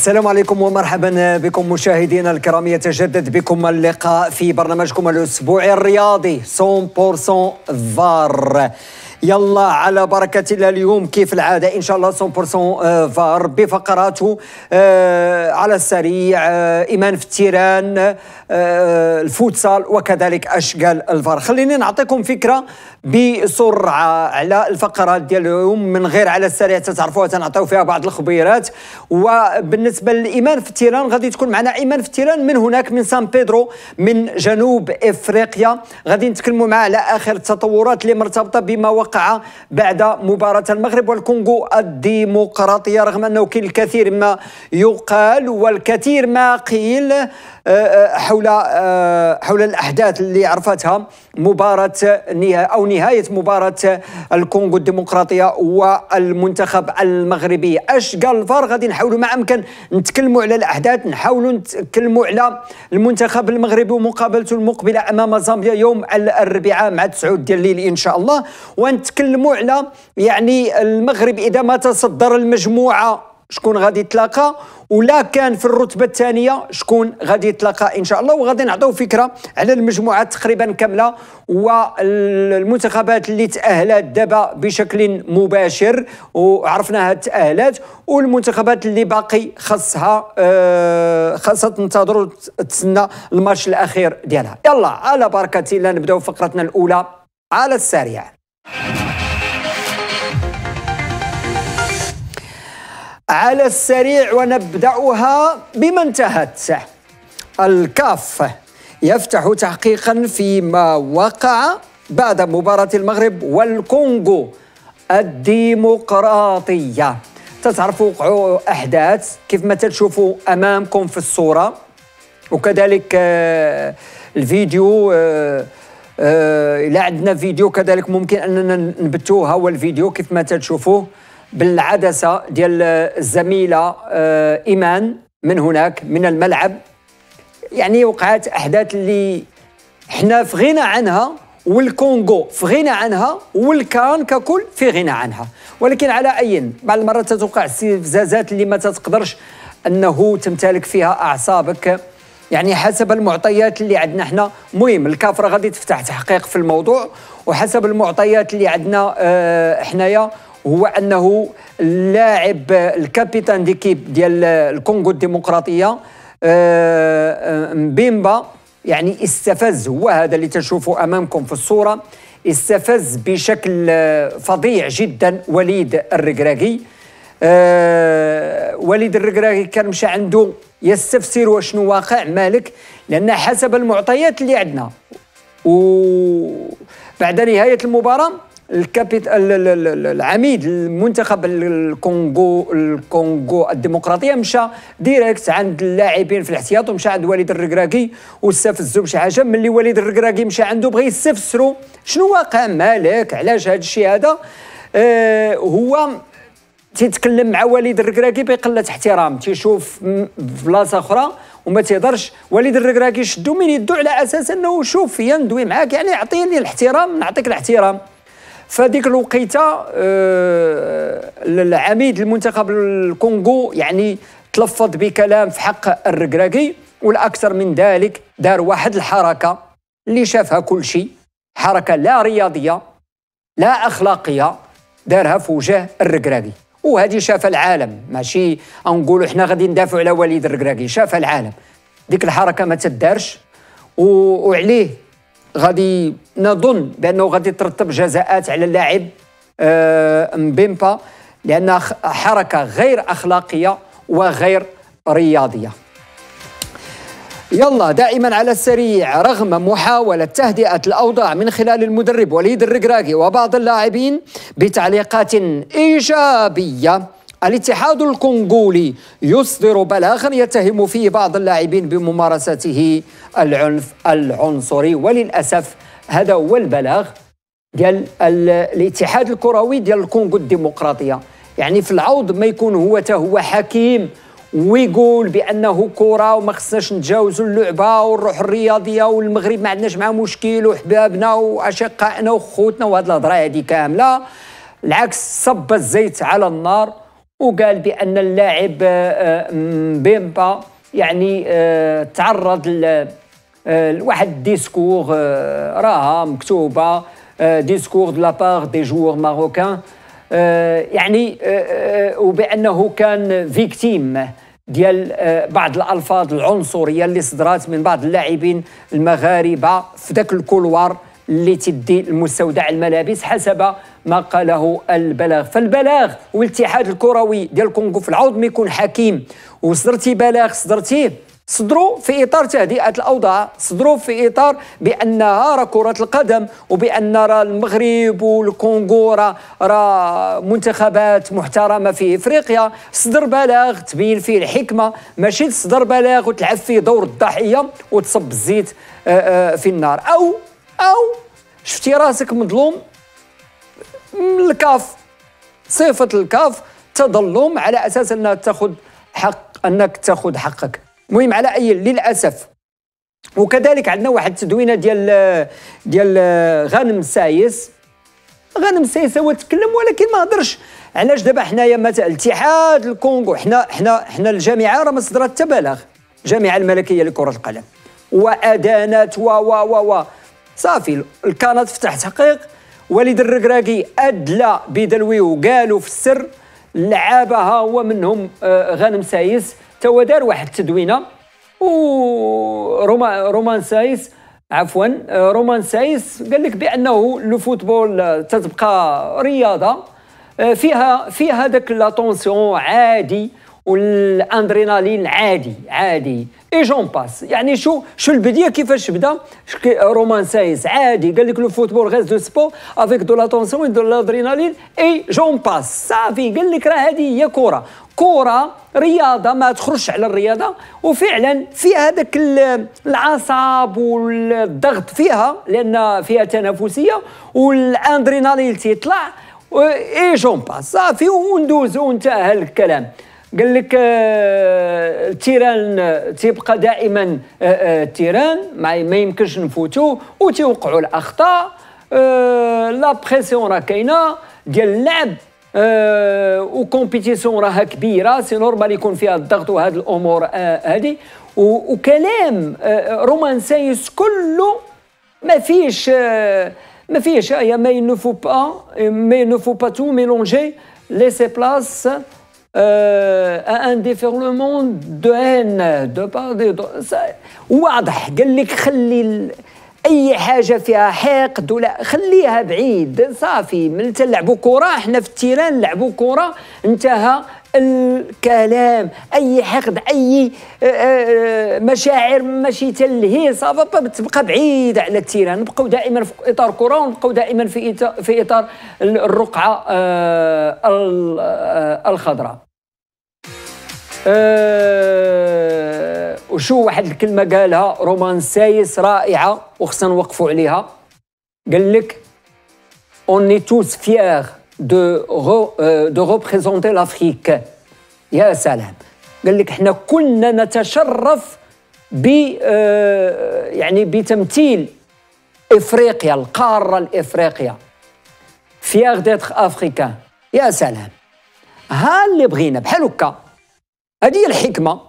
السلام عليكم ومرحبا بكم مشاهدينا الكرام يتجدد بكم اللقاء في برنامجكم الاسبوعي الرياضي 100% فار يلا على بركة الله اليوم كيف العادة إن شاء الله 100% آه، فار بفقراته آه، على السريع آه، إيمان في التيران الفوتسال وكذلك أشكال الفار خليني نعطيكم فكرة بسرعة على الفقرات ديال اليوم من غير على السريع تتعرفوها تنعطيو فيها بعض الخبيرات وبالنسبة لإيمان في التيران غادي تكون معنا إيمان في التيران من هناك من سان بيدرو من جنوب إفريقيا غادي نتكلموا معاه على آخر التطورات اللي مرتبطة بمواقع وقع بعد مباراة المغرب والكونغو الديمقراطية رغم أنه كاين الكثير ما يقال والكثير ما قيل آه، آه، حول آه، حول الاحداث اللي عرفتها مباراه او نهايه مباراه الكونغو الديمقراطيه والمنتخب المغربي اش قال الفار غادي نحاولوا ما امكن نتكلموا على الاحداث نحاولوا نتكلموا على المنتخب المغربي ومقابلته المقبله امام زامبيا يوم الاربعاء مع 9 ديال الليل ان شاء الله ونتكلموا على يعني المغرب اذا ما تصدر المجموعه شكون غادي يتلاقى ولا كان في الرتبه الثانيه شكون غادي يتلاقى ان شاء الله وغادي نعطيو فكره على المجموعات تقريبا كامله والمنتخبات اللي تاهلت دابا بشكل مباشر وعرفنا هاد التاهلات والمنتخبات اللي باقي خاصها آه، خاصها تنتظر تسنى الماتش الاخير ديالها يلا على بركه الله نبداو فقرتنا الاولى على السريع على السريع ونبدأها بما انتهت الكاف يفتح تحقيقا فيما وقع بعد مباراة المغرب والكونغو الديمقراطية تتعرفوا وقعوا أحداث كيف ما تشوفوا أمامكم في الصورة وكذلك آه، الفيديو آه، آه، إلا عندنا فيديو كذلك ممكن أننا نبتوه هو الفيديو كيف ما تشوفوه بالعدسه ديال الزميله آه، ايمان من هناك من الملعب يعني وقعت احداث اللي حنا في غنى عنها والكونغو في غنى عنها والكان ككل في غنى عنها ولكن على اي بعض المرات تتوقع استفزازات اللي ما تتقدرش انه تمتلك فيها اعصابك يعني حسب المعطيات اللي عندنا حنا مهم الكافره غادي تفتح تحقيق في الموضوع وحسب المعطيات اللي عندنا آه حنايا هو انه اللاعب الكابيتان ديكيب ديال الكونغو الديمقراطيه آه، آه، مبيمبا يعني استفز هو هذا اللي تشوفوا امامكم في الصوره استفز بشكل آه، فظيع جدا وليد الركراكي أه وليد الركراكي كان مشى عنده يستفسر وشنو واقع مالك لان حسب المعطيات اللي عندنا وبعد نهايه المباراه الكابيت العميد المنتخب الكونغو الكونغو الديمقراطيه مشى ديريكت عند اللاعبين في الاحتياط ومشى عند وليد الركراكي واستفزوا بشي حاجه ملي وليد الركراكي مشى عنده بغى يستفسروا شنو واقع مالك علاش هذا الشيء هذا آه هو تيتكلم مع وليد الركراكي بقله احترام تيشوف بلاصه اخرى وما تيهضرش وليد الركراكي شدو من يدو على اساس انه شوف يندوي معاك يعني اعطيني الاحترام نعطيك الاحترام فديك الوقيته العميد آه، المنتخب الكونغو يعني تلفظ بكلام في حق الركراكي والاكثر من ذلك دار واحد الحركه اللي شافها كل شيء حركه لا رياضيه لا اخلاقيه دارها في وجه الركراكي وهذه شافها العالم ماشي نقولوا حنا غادي ندافعوا على وليد الركراكي شافها العالم ديك الحركه ما تدارش وعليه غادي نظن بانه غادي ترتب جزاءات على اللاعب آه، مبيمبا لانها حركه غير اخلاقيه وغير رياضيه يلا دائما على السريع رغم محاولة تهدئة الأوضاع من خلال المدرب وليد الركراكي وبعض اللاعبين بتعليقات إيجابية الاتحاد الكونغولي يصدر بلاغا يتهم فيه بعض اللاعبين بممارسته العنف العنصري وللأسف هذا هو البلاغ ديال الاتحاد الكروي ديال الكونغو الديمقراطيه يعني في العوض ما يكون هو تا هو حكيم ويقول بانه كره وما خصناش نتجاوزوا اللعبه والروح الرياضيه والمغرب ما عندناش معاه مشكل وحبابنا واشقائنا وخوتنا وهاد الهضره هذه كامله العكس صب الزيت على النار وقال بان اللاعب آه، آه، بيمبا يعني آه، تعرض Euh, واحد ديسكور euh, راها مكتوبه ديسكور دو لاباغ دي جوور ماروكان يعني euh, وبانه كان فيكتيم ديال بعض الالفاظ العنصريه اللي صدرات من بعض اللاعبين المغاربه في ذاك الكولوار اللي تدي المستودع الملابس حسب ما قاله البلاغ فالبلاغ والاتحاد الكروي ديال الكونغو في العوض ما يكون حكيم وصدرتي بلاغ صدرتيه صدروا في اطار تهدئه الاوضاع صدروا في اطار بانها راه كره القدم وبان راه المغرب والكونغو راه منتخبات محترمه في افريقيا صدر بلاغ تبين فيه الحكمه ماشي تصدر بلاغ وتلعب فيه دور الضحيه وتصب الزيت آه، آه، في النار او او شفتي راسك مظلوم من الكاف صفه الكاف تظلم على اساس انها تاخذ حق انك تاخذ حقك المهم على اي للاسف وكذلك عندنا واحد التدوينه ديال ديال غانم سايس غانم سايس هو تكلم ولكن ما هضرش علاش دابا حنايا مثلا اتحاد الكونغو حنا حنا حنا الجامعه راه ما صدرات حتى بلاغ الجامعه الملكيه لكره القدم وادانات و و و و صافي الكانت فتح تحقيق وليد الركراكي ادلى بدلوي وقالوا في السر لعابها هو منهم آه، غانم سايس حتى هو دار واحد التدوينه و روما رومان سايس عفوا رومان سايس قال لك بانه لو فوتبول تتبقى رياضه آه، فيها فيها داك لاتونسيون عادي والاندرينالين عادي عادي اي جون باس يعني شو شو البدايه كيفاش بدا رومان سايس عادي قال لك لو فوتبول غاز دو سبور افيك دو لاتونسيون دو لادرينالين اي جون باس صافي قال لك راه هذه هي كره كره رياضه ما تخرجش على الرياضه وفعلا في هذاك العصاب والضغط فيها لان فيها تنافسيه والاندرينالين تيطلع اي جون باس صافي وندوز ونتاهل الكلام قال لك التيران آه، تيبقى دائما التيران آه، آه، ما يمكنش نفوتو وتيوقعوا الاخطاء لا بريسيون راه كاينه ديال اللعب كومبيتيسيون راها كبيره سي نورمال يكون فيها الضغط وهاد الامور هذه وكلام رومانسيس كله ما فيش ما فيش ما ينفو با ما ينفو با تو ميلونجي ليسي بلاس آه ان ديفيرلومون دو هان دو باغ واضح قال لك خلي اي حاجه فيها حقد ولا خليها بعيد صافي من تلعبوا كره احنا في التيران لعبوا كره انتهى الكلام اي حقد اي آه، آه، آه، مشاعر ماشي تلهي صافا تبقى بعيده على التيران نبقاو دائما في اطار كره ونبقاو دائما في في اطار الرقعه الخضراء وشو واحد الكلمه قالها رومان سايس رائعه وخصنا نوقفوا عليها قال لك اوني توس فيير دو رو دو ريبريزونتي لافريك يا سلام قال لك حنا كلنا نتشرف ب يعني بتمثيل افريقيا القاره الافريقيه فيغ ديتر افريكان يا سلام ها اللي بغينا بحال هكا هذه هي الحكمه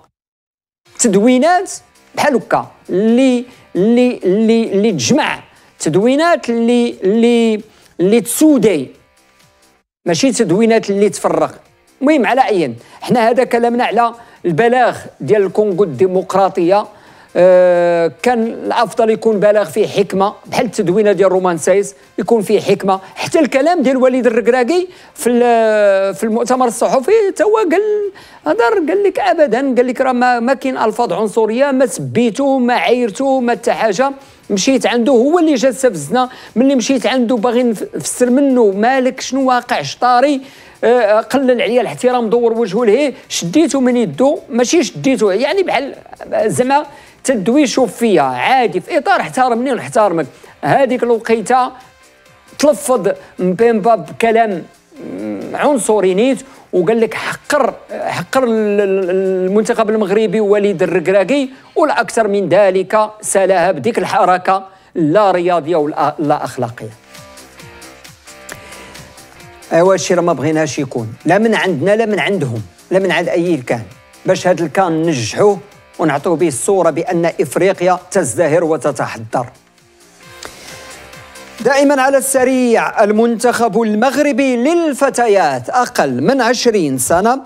تدوينات بحال هكا اللي اللي اللي اللي تجمع تدوينات اللي اللي اللي تسودي ماشي تدوينات اللي تفرق المهم على عين حنا هذا كلامنا على البلاغ ديال الكونغو الديمقراطيه أه كان الافضل يكون بلاغ فيه حكمه بحال التدوينه ديال رومان سايس يكون فيه حكمه حتى الكلام ديال وليد الركراكي في في المؤتمر الصحفي تا هو قال هضر قال لك ابدا قال لك راه ما, ما كاين الفاظ عنصريه ما سبيتو ما عايرتو ما حتى حاجه مشيت عنده هو اللي جا استفزنا ملي مشيت عنده باغي نفسر منه مالك شنو واقع شطاري آه، قلل عليا الاحترام دور وجهه لهيه شديته من يده ماشي شديته يعني بحال زعما تدوي شوف فيا عادي في اطار احترمني ونحترمك هذيك الوقيته تلفظ مبيمبا بكلام عنصري نيت وقال لك حقر حقر المنتخب المغربي وليد الركراكي والاكثر من ذلك سلاها بديك الحركه لا رياضيه ولا اخلاقيه ايوا الشيء راه ما بغيناش يكون لا من عندنا لا من عندهم لا من عند اي كان باش هذا الكان نجحوه ونعطيو به الصوره بان افريقيا تزدهر وتتحضر دائما على السريع المنتخب المغربي للفتيات أقل من 20 سنة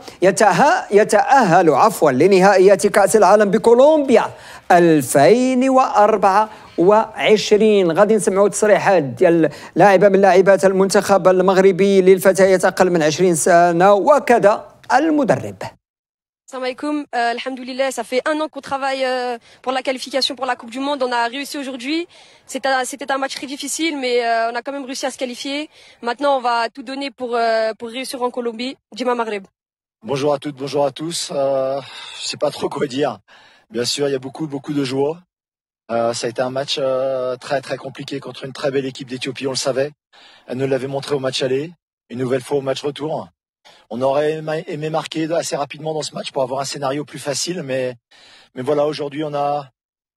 يتأهل عفوا لنهائيات كأس العالم بكولومبيا 2024 غادي نسمعوا تصريحات ديال لاعبة من لاعبات المنتخب المغربي للفتيات أقل من 20 سنة وكذا المدرب Salam alaikum, euh, ça fait un an qu'on travaille euh, pour la qualification pour la Coupe du Monde, on a réussi aujourd'hui, c'était un, match très difficile mais euh, on a quand même réussi à se qualifier, maintenant on va tout donner pour, pour réussir en Colombie, Dima Maghreb. Bonjour à toutes, bonjour à tous, je sais pas trop quoi dire, bien sûr il y a beaucoup beaucoup de joie, ça a été un match très très compliqué contre une très belle équipe d'Éthiopie, on le savait, elle nous l'avait montré au match aller, une nouvelle fois au match retour, on aurait aimé marquer assez rapidement dans ce match pour avoir un scénario plus facile, mais, mais voilà, aujourd'hui, on a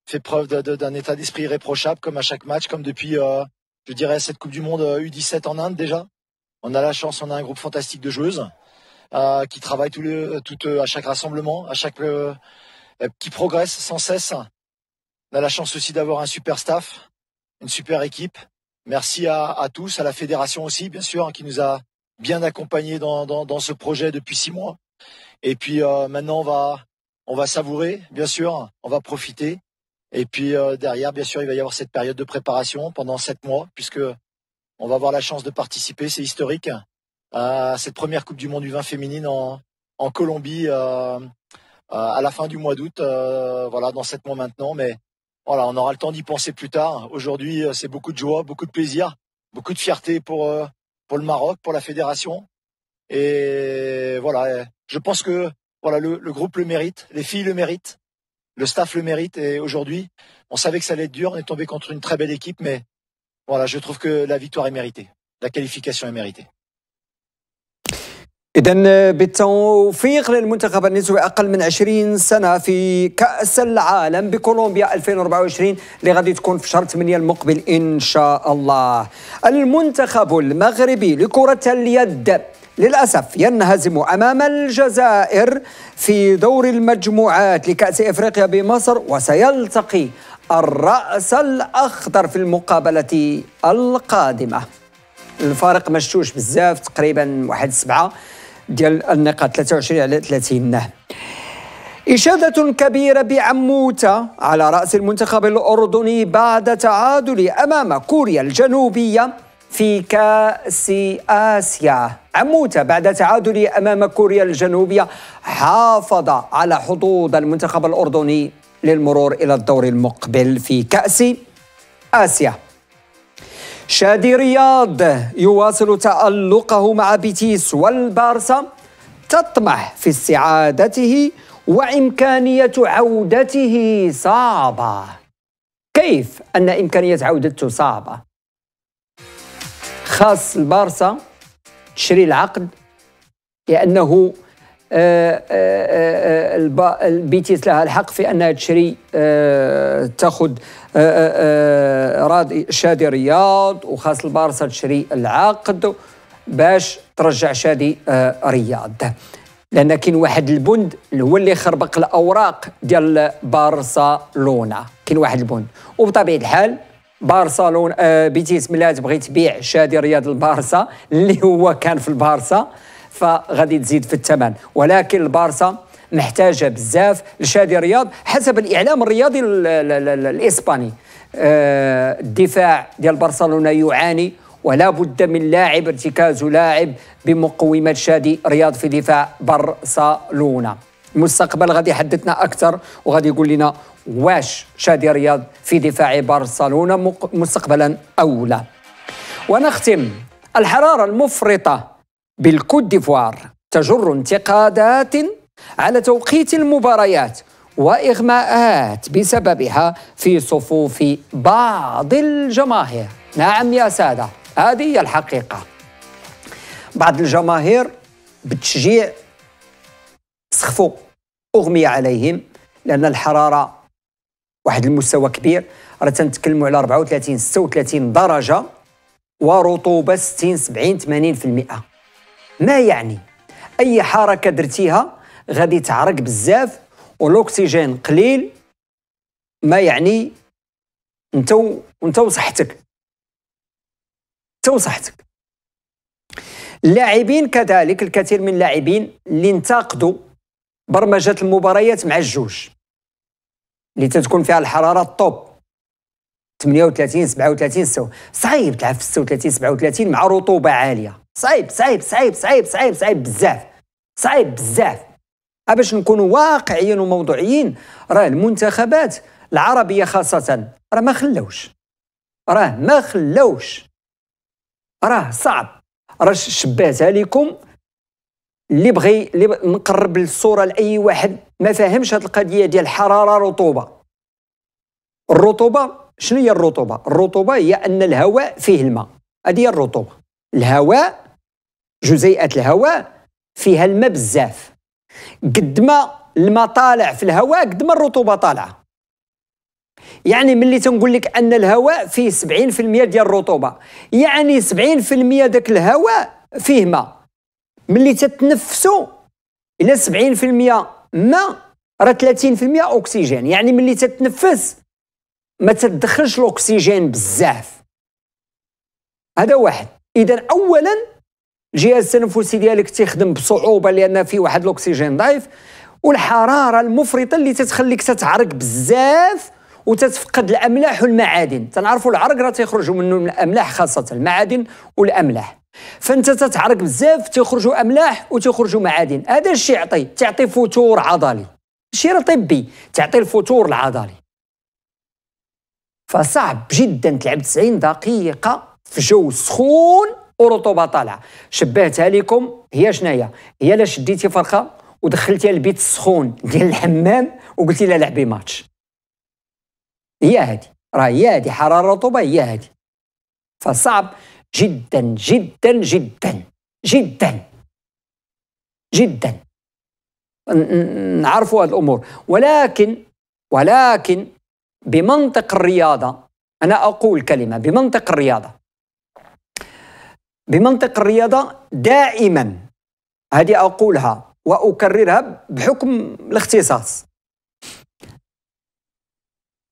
fait preuve d'un état d'esprit irréprochable, comme à chaque match, comme depuis, euh, je dirais, cette Coupe du Monde U17 euh, en Inde déjà. On a la chance, on a un groupe fantastique de joueuses euh, qui travaillent tout à chaque rassemblement, à chaque, qui progressent sans cesse. On a la chance aussi d'avoir un super staff, une super équipe. Merci à, tous, à la fédération aussi, bien sûr, hein, qui nous a bien accompagné dans, dans, dans, ce projet depuis six mois. Et puis euh, maintenant, on va, on va savourer, bien sûr, on va profiter. Et puis euh, derrière, bien sûr, il va y avoir cette période de préparation pendant sept mois, puisque on va avoir la chance de participer, c'est historique, à cette première Coupe du Monde du vin féminine en, en Colombie euh, à la fin du mois d'août, voilà, dans sept mois maintenant. Mais voilà, on aura le temps d'y penser plus tard. Aujourd'hui, c'est beaucoup de joie, beaucoup de plaisir, beaucoup de fierté pour pour le Maroc, pour la fédération. Et voilà, je pense que voilà le, groupe le mérite, les filles le méritent, le staff le mérite. Et aujourd'hui, on savait que ça allait être dur, on est tombé contre une très belle équipe, mais voilà, je trouve que la victoire est méritée, la qualification est méritée. إذا بالتوفيق للمنتخب النسوي أقل من 20 سنة في كأس العالم بكولومبيا 2024 اللي غادي تكون في شهر 8 المقبل إن شاء الله. المنتخب المغربي لكرة اليد للأسف ينهزم أمام الجزائر في دور المجموعات لكأس إفريقيا بمصر وسيلتقي الرأس الأخضر في المقابلة القادمة الفارق مشتوش بزاف تقريبا واحد سبعة ديال النقاط 23 على 30 إشادة كبيرة بعموتة على رأس المنتخب الأردني بعد تعادل أمام كوريا الجنوبية في كأس آسيا عموتة بعد تعادل أمام كوريا الجنوبية حافظ على حظوظ المنتخب الأردني للمرور إلى الدور المقبل في كأس آسيا شادي رياض يواصل تألقه مع بيتيس والبارسا تطمح في استعادته وإمكانية عودته صعبة كيف أن إمكانية عودته صعبة؟ خاص البارسا تشري العقد لأنه آه، آه، آه، البيتيس لها الحق في انها تشري تاخذ راضي شادي رياض وخاص البارسا تشري العقد باش ترجع شادي رياض لان كاين واحد البند اللي هو اللي خربق الاوراق ديال برشلونه كاين واحد البند وبطبيعه الحال برشلونه بيتيس ملي تبغي تبيع شادي رياض البارسا اللي هو كان في البارسا فغادي تزيد في الثمن ولكن البارسا محتاجه بزاف لشادي رياض حسب الاعلام الرياضي الاسباني آه، الدفاع ديال برشلونه يعاني ولا بد من لاعب ارتكاز لاعب بمقومات شادي رياض في دفاع برشلونه المستقبل غادي يحدثنا اكثر وغادي يقول لنا واش شادي رياض في دفاع برشلونه مستقبلا او لا ونختم الحراره المفرطه بالكوت ديفوار تجر انتقادات على توقيت المباريات واغماءات بسببها في صفوف بعض الجماهير نعم يا ساده هذه هي الحقيقه بعض الجماهير بتشجيع سخفوا اغمي عليهم لان الحراره واحد المستوى كبير راه تنتكلموا على 34 36 درجه ورطوبه 60 70 80% ما يعني اي حركه درتيها غادي تعرق بزاف والاكسجين قليل ما يعني انت وانت وصحتك انت وصحتك اللاعبين كذلك الكثير من اللاعبين اللي انتقدوا برمجه المباريات مع الجوج اللي تتكون فيها الحراره الطوب 38 37 سو صعيب تلعب في 36 37 مع رطوبه عاليه صعيب صعيب صعيب صعيب صعيب صعيب بزاف صعيب بزاف أه، باش نكونوا واقعيين وموضوعيين راه المنتخبات العربيه خاصه راه ما خلوش راه ما خلوش راه صعب راه شبهتها لكم اللي بغي اللي نقرب الصوره لاي واحد ما فاهمش هذه القضيه ديال الحراره رطوبه الرطوبه شنو هي الرطوبه الرطوبه هي ان الهواء فيه الماء هذه هي الرطوبه الهواء جزيئة الهواء فيها الماء بزاف قد ما الماء طالع في الهواء قد ما الرطوبة طالعة يعني ملي تنقول لك أن الهواء فيه 70% ديال الرطوبة يعني 70% داك الهواء فيه ماء ملي تتنفسو إلى 70% ماء راه 30% أكسجين يعني ملي تتنفس ما تدخلش الأكسجين بزاف هذا واحد إذا أولا الجهاز التنفسي ديالك تيخدم بصعوبه لان فيه واحد الاكسجين ضعيف والحراره المفرطه اللي تتخليك تتعرق بزاف وتتفقد الاملاح والمعادن تنعرفوا العرق راه تيخرج منه من الاملاح خاصه المعادن والاملاح فانت تتعرق بزاف تيخرجوا املاح وتخرجوا معادن هذا الشيء يعطي تعطي فتور عضلي شيء طبي تعطي الفتور العضلي فصعب جدا تلعب 90 دقيقه في جو سخون ورطوبه طالعه شبهتها لكم هي شناهي هي لا شديتي فرخه ودخلتيها البيت السخون ديال الحمام وقلتي لها لعبي ماتش هي هادي راه هي هادي حراره الرطوبه هي هادي فصعب جدا جدا جدا جدا جدا نعرفوا هذه الامور ولكن ولكن بمنطق الرياضه انا اقول كلمه بمنطق الرياضه بمنطق الرياضة دائما هذه أقولها وأكررها بحكم الاختصاص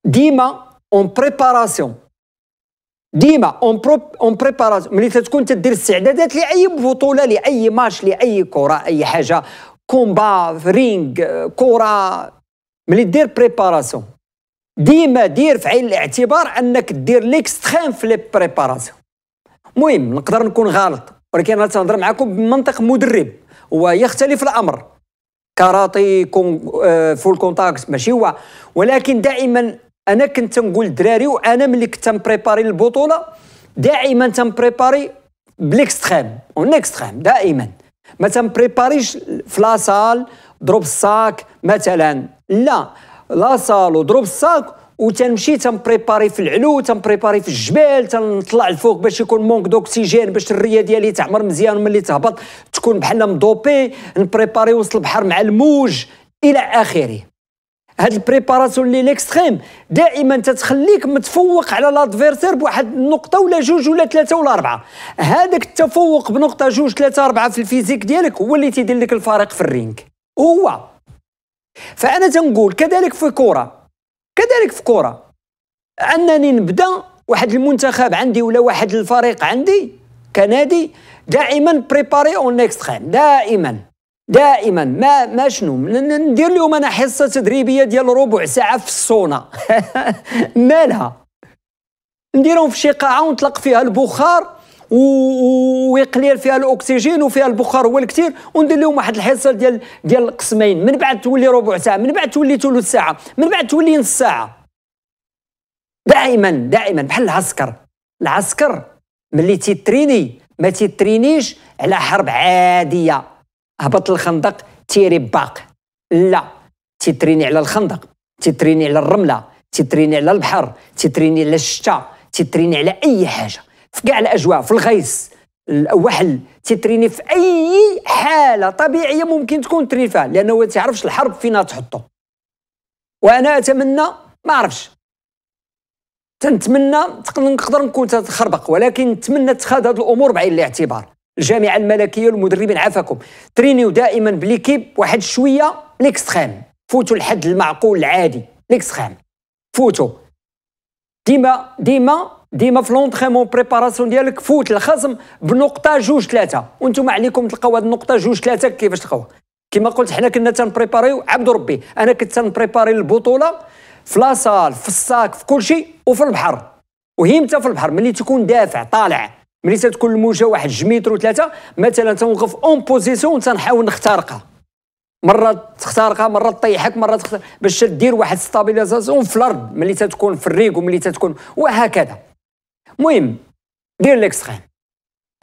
ديما اون بريباراسيون ديما اون بروب اون بريباراسيون ملي تتكون تدير استعدادات لاي بطوله لاي ماتش لاي كره اي حاجه كومبا رينغ كره ملي دير بريباراسيون ديما دير في عين الاعتبار انك دير ليكستخيم في لي بريباراسيون مهم نقدر نكون غلط ولكن انا تنهضر معكم بمنطق مدرب ويختلف الامر كاراتي كون آه، فول كونتاكت ماشي هو ولكن دائما انا كنت تنقول للدراري وانا ملي كنت تنبريباري البطوله دائما تنبريباري اون اكستريم دائما ما تنبريباريش في لاصال ضرب الساك مثلا لا لاصال ودروب الساك وتنمشي تنبريباري في العلو تنبريباري في الجبال تنطلع الفوق باش يكون مونك دوكسيجين باش الريه ديالي تعمر مزيان ملي تهبط تكون بحال مضوبي نبريباري وسط البحر مع الموج الى اخره هاد البريباراسيون لي ليكستريم دائما تتخليك متفوق على لادفيرسير بواحد النقطه ولا جوج ولا ثلاثه ولا اربعه هذاك التفوق بنقطه جوج ثلاثه اربعه في الفيزيك ديالك هو اللي تيدير لك الفارق في الرينك هو فانا تنقول كذلك في كره كذلك في كره انني نبدا واحد المنتخب عندي ولا واحد الفريق عندي كنادي دائما بريباري اون اكستريم دائما دائما ما ما شنو ندير لهم انا حصه تدريبيه ديال ربع ساعه في الصونا مالها نديرهم في شي قاعه ونطلق فيها البخار ويقلل فيها الاكسجين وفيها البخار هو الكثير وندير لهم واحد الحصه ديال ديال القسمين من بعد تولي ربع ساعه من بعد تولي ثلث ساعه من بعد تولي نص ساعه دائما دائما بحال العسكر العسكر ملي تيتريني ما تيترينيش على حرب عاديه هبط الخندق تيري باق لا تيتريني على الخندق تيتريني على الرمله تيتريني على البحر تيتريني على الشتاء تيتريني على اي حاجه في كاع الاجواء في الغيص الوحل تتريني في اي حاله طبيعيه ممكن تكون ترين فيها لانه ما تعرفش الحرب فين تحطه وانا اتمنى ما عرفش تنتمنى نقدر نكون تخربق ولكن نتمنى اتخاذ هذه الامور بعين الاعتبار الجامعه الملكيه والمدربين عافاكم ترينيو دائما بليكيب واحد شويه ليكستريم فوتوا الحد المعقول العادي ليكستريم فوتوا ديما ديما ديما في لونتريمون بريباراسيون ديالك فوت الخصم بنقطه جوج ثلاثه وانتم عليكم تلقاو هذه النقطه جوج ثلاثه كيفاش تلقاوها كما قلت حنا كنا تنبريباريو عبد ربي انا كنت تنبريباري البطوله في لاصال في الساك في كل شيء وفي البحر وهمت في البحر ملي تكون دافع طالع ملي تكون الموجه واحد متر وثلاثه مثلا تنوقف اون بوزيسيون تنحاول نخترقها مره تخترقها مره تطيحك مره تختار باش دير واحد ستابيليزاسيون في الارض ملي تتكون في الريق وملي تتكون وهكذا المهم دير ليكستريم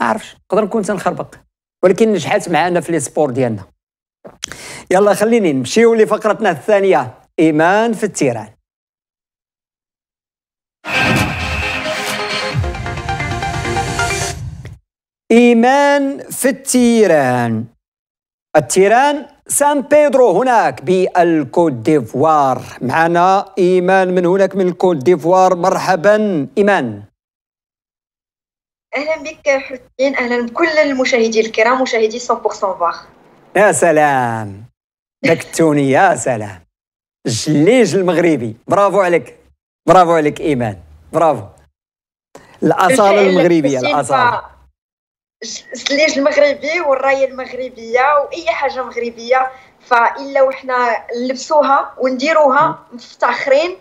ما عرفش نقدر نكون تنخربق ولكن نجحت معنا في لي سبور ديالنا يلا خليني نمشيو لفقرتنا الثانيه ايمان في التيران ايمان في التيران التيران سان بيدرو هناك بالكوت ديفوار معنا ايمان من هناك من الكوت ديفوار مرحبا ايمان اهلا بك حسين اهلا بكل المشاهدين الكرام مشاهدي 100% فاخ يا سلام داك التوني يا سلام الجليج المغربي برافو عليك برافو عليك ايمان برافو الاصاله المغربيه الاصاله الجليج المغربي والرايه المغربيه واي حاجه مغربيه فالا وحنا نلبسوها ونديروها مفتخرين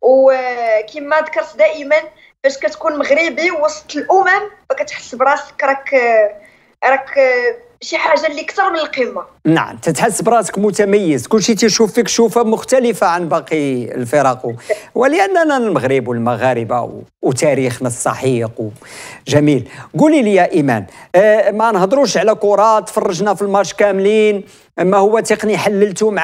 وكما ذكرت دائما فاش كتكون مغربي وسط الامم فكتحس براسك راك راك شي حاجه اللي اكثر من القمه نعم تتحس براسك متميز كلشي تيشوف فيك شوفه مختلفه عن باقي الفرق ولاننا المغرب والمغاربه وتاريخنا السحيق جميل قولي لي يا ايمان آه ما نهضروش على كرات تفرجنا في الماتش كاملين اما هو تقني حللته مع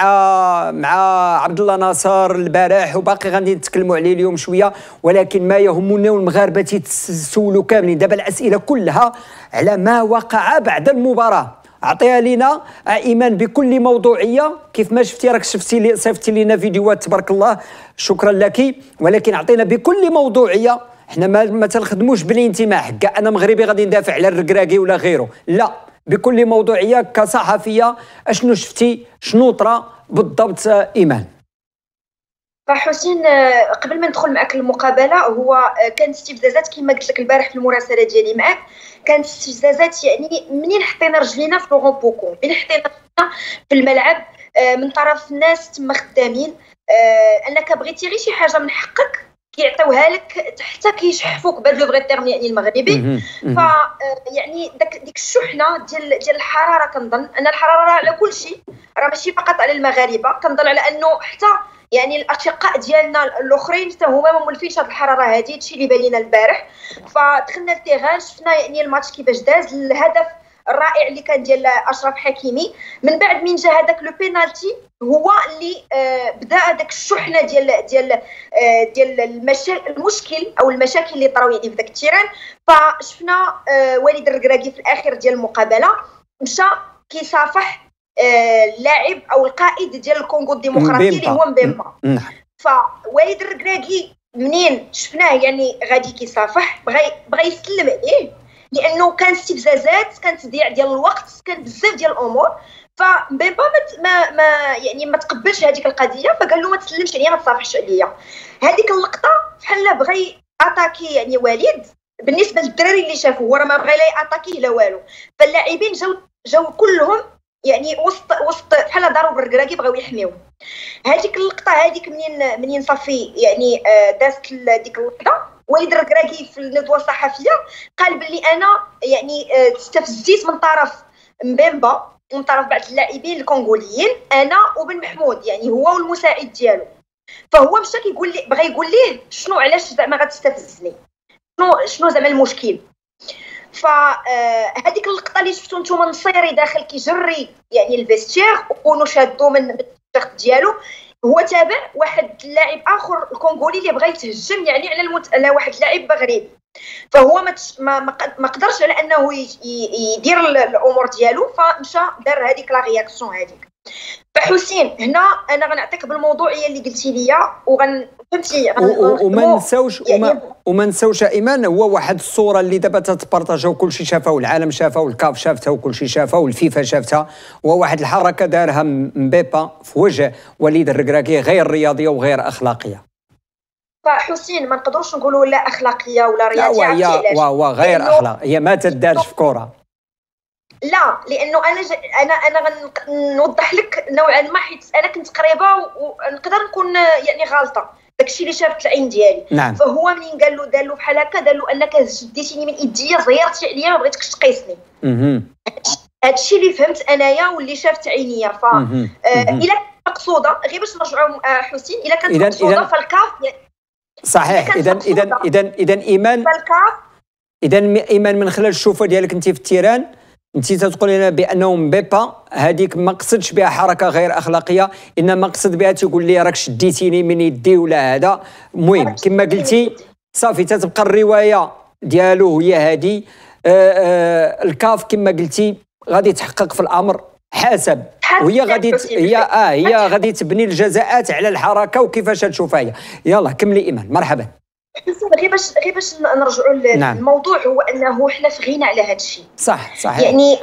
مع عبد الله ناصر البارح وباقي غادي نتكلموا عليه اليوم شويه ولكن ما يهمنا والمغاربه تسولوا كاملين دابا الاسئله كلها على ما وقع بعد المباراه اعطيها لينا ايمان بكل موضوعيه كيف ما شفتي راك شفتي لي صيفطتي لينا فيديوهات تبارك الله شكرا لك ولكن اعطينا بكل موضوعيه حنا ما, ما تنخدموش بالانتماء حكا انا مغربي غادي ندافع على الركراكي ولا غيره لا بكل موضوعيه كصحفيه اشنو شفتي شنو طرا بالضبط ايمان فحسين آه، قبل ما ندخل معك المقابله هو آه، كانت استفزازات كما قلت لك البارح في المراسله ديالي معك كانت استفزازات يعني منين حطينا رجلينا في لوغون بوكو منين حطينا رجلينا في الملعب آه، من طرف ناس تما خدامين انك بغيتي غير شي حاجه من حقك كيعطيوها لك حتى كيشحفوك بهذا لو بغي تيرم يعني المغربي ف آه، يعني داك ديك الشحنه ديال ديال الحراره كنظن ان الحراره على كل شيء راه ماشي فقط على المغاربه كنظن على انه حتى يعني الاشقاء ديالنا الاخرين حتى هما ما مولفينش هذه الحراره هذه هادشي اللي بالينا البارح فدخلنا لتيغان شفنا يعني الماتش كيفاش داز الهدف الرائع اللي كان ديال اشرف حكيمي من بعد من جا هذاك لو بينالتي هو اللي آه، بدا هذاك الشحنه ديال ديال آه، ديال المشكل او المشاكل اللي طراو يعني في ذاك التيران فشفنا آه، وليد الركراكي في الاخر ديال المقابله مشى كيصافح اللاعب او القائد ديال الكونغو الديمقراطي اللي هو مبيمبا فوليد الركراكي منين شفناه يعني غادي كيصافح بغى بغى يسلم عليه لانه كان استفزازات كانت تضييع ديال الوقت كان بزاف ديال الامور فبيبا ما, ما يعني ما تقبلش هذيك القضيه فقال له ما تسلمش عليا ما تصافحش عليا هذيك اللقطه بحال بغى اتاكي يعني وليد بالنسبه للدراري اللي شافوه هو راه ما بغى لا اتاكي لا والو فاللاعبين جاو جاو كلهم يعني وسط وسط بحال داروا بالركراكي بغاو يحميوه هذيك اللقطه هذيك منين منين صافي يعني آه، دازت ديك اللقطه وليد الركراكي في الندوه الصحفيه قال باللي انا يعني استفزيت آه، من طرف مبيمبا من طرف بعض اللاعبين الكونغوليين انا وبن محمود يعني هو والمساعد ديالو فهو مشى كيقول لي بغى يقول ليه شنو علاش زعما غتستفزني شنو شنو زعما المشكل فهذيك آه، اللقطه اللي شفتو نتوما نصيري داخل كيجري يعني الفيستير وكونو شادو من الشخص ديالو هو تابع واحد اللاعب اخر الكونغولي اللي بغى يتهجم يعني على المت... على واحد اللاعب مغربي فهو ما تش... ما ما قدرش على انه ي... يدير الامور ديالو فمشى دار هذيك لا رياكسيون هذيك فحسين هنا انا غنعطيك بالموضوعيه اللي قلتي لي وغن فهمتي وما نساوش يعني وما, وما نساوش ايمان هو واحد الصوره اللي دابا تتبارطاجا وكل شيء شافها والعالم شافها والكاف شافتها وكل شيء شافها والفيفا شافتها وواحد الحركه دارها مبيبا في وجه وليد الركراكي غير رياضيه وغير اخلاقيه فحسين ما نقدروش نقولوا لا اخلاقيه ولا رياضيه لا وهي غير اخلاق هي ما تدارش في كره لا لانه انا ج... انا انا غنوضح لك نوعا ما حيت انا كنت قريبه ونقدر نكون يعني غالطه داكشي اللي شافت العين ديالي نعم. فهو منين قال له دار له بحال هكا دار له انك شديتيني من ايديا زيرتي عليا ما بغيتكش تقيسني هادشي اللي فهمت انايا واللي شافت عينيا ف كانت آه، مقصوده غير باش نرجعوا آه، حسين الى كانت مقصوده فالكاف يعني- صحيح اذا اذا اذا اذا ايمان فالكاف اذا ايمان من خلال الشوفه ديالك انت في التيران انت تقول لنا بانه مبيبا هذيك ما قصدش بها حركه غير اخلاقيه انما قصد بها تقول لي راك شديتيني من يدي ولا هذا المهم كما قلتي صافي تتبقى الروايه ديالو هي هذه آه، آه، الكاف كما قلتي غادي تحقق في الامر حسب وهي يعني غادي هي اه هي غادي تبني الجزاءات على الحركه وكيفاش تشوفها هي يلا كملي ايمان مرحبا غير باش غير باش نرجعوا نعم. الموضوع هو انه حنا في غنى على هذا الشيء صح صحيح يعني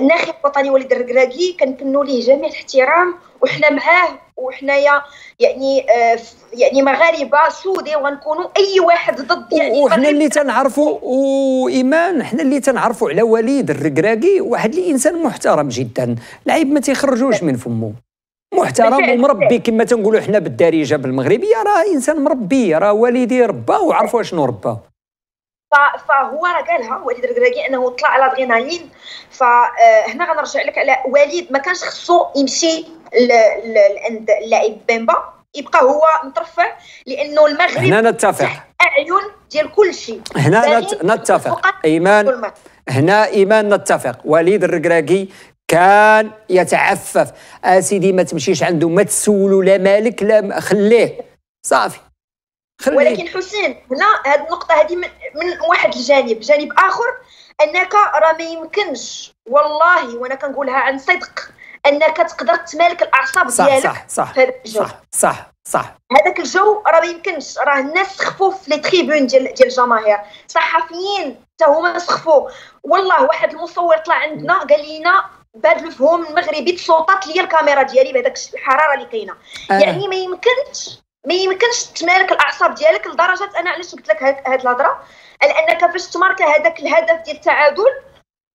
الناخب آه، الوطني وليد الركراكي كنتمنوا ليه جميع الاحترام وحنا معاه وحنايا يعني آه، يعني مغاربه سودي وغنكونوا اي واحد ضد يعني وحنا اللي تنعرفوا وايمان حنا اللي تنعرفوا على وليد الركراكي واحد الانسان محترم جدا العيب ما تيخرجوش من فمه محترم ومربي كما تنقولوا حنا بالدارجه بالمغربيه راه انسان مربي راه والدي ربا وعرفوا شنو ربا فهو راه قالها وليد الركراكي انه طلع على ادرينالين فهنا آه، غنرجع لك على وليد ما كانش خصو يمشي عند اللاعب بيمبا يبقى هو مترفع لانه المغرب هنا نتفق اعين ديال كل شيء هنا نتفق ايمان هنا ايمان نتفق وليد الركراكي كان يتعفف اسيدي آه، ما تمشيش عنده ما تسولو لا مالك لا خليه صافي خليه ولكن حسين هنا هذه النقطه هذه من, من واحد الجانب جانب اخر انك راه ما يمكنش والله وانا كنقولها عن صدق انك تقدر تمالك الاعصاب صح ديالك صح صح في الجو صح صح صح هذاك الجو راه ما يمكنش راه الناس سخفوا في لي تريبون ديال ديال الجماهير صحفيين حتى هما سخفوا والله واحد المصور طلع عندنا قال لينا بعد المفهوم المغربي تسوطات ليا الكاميرا ديالي بهذاك الحراره اللي كاينه آه. يعني ما يمكنش ما يمكنش تمالك الاعصاب ديالك لدرجه انا علاش قلت لك هاد الهضره لانك فاش تمارك هذاك الهدف ديال التعادل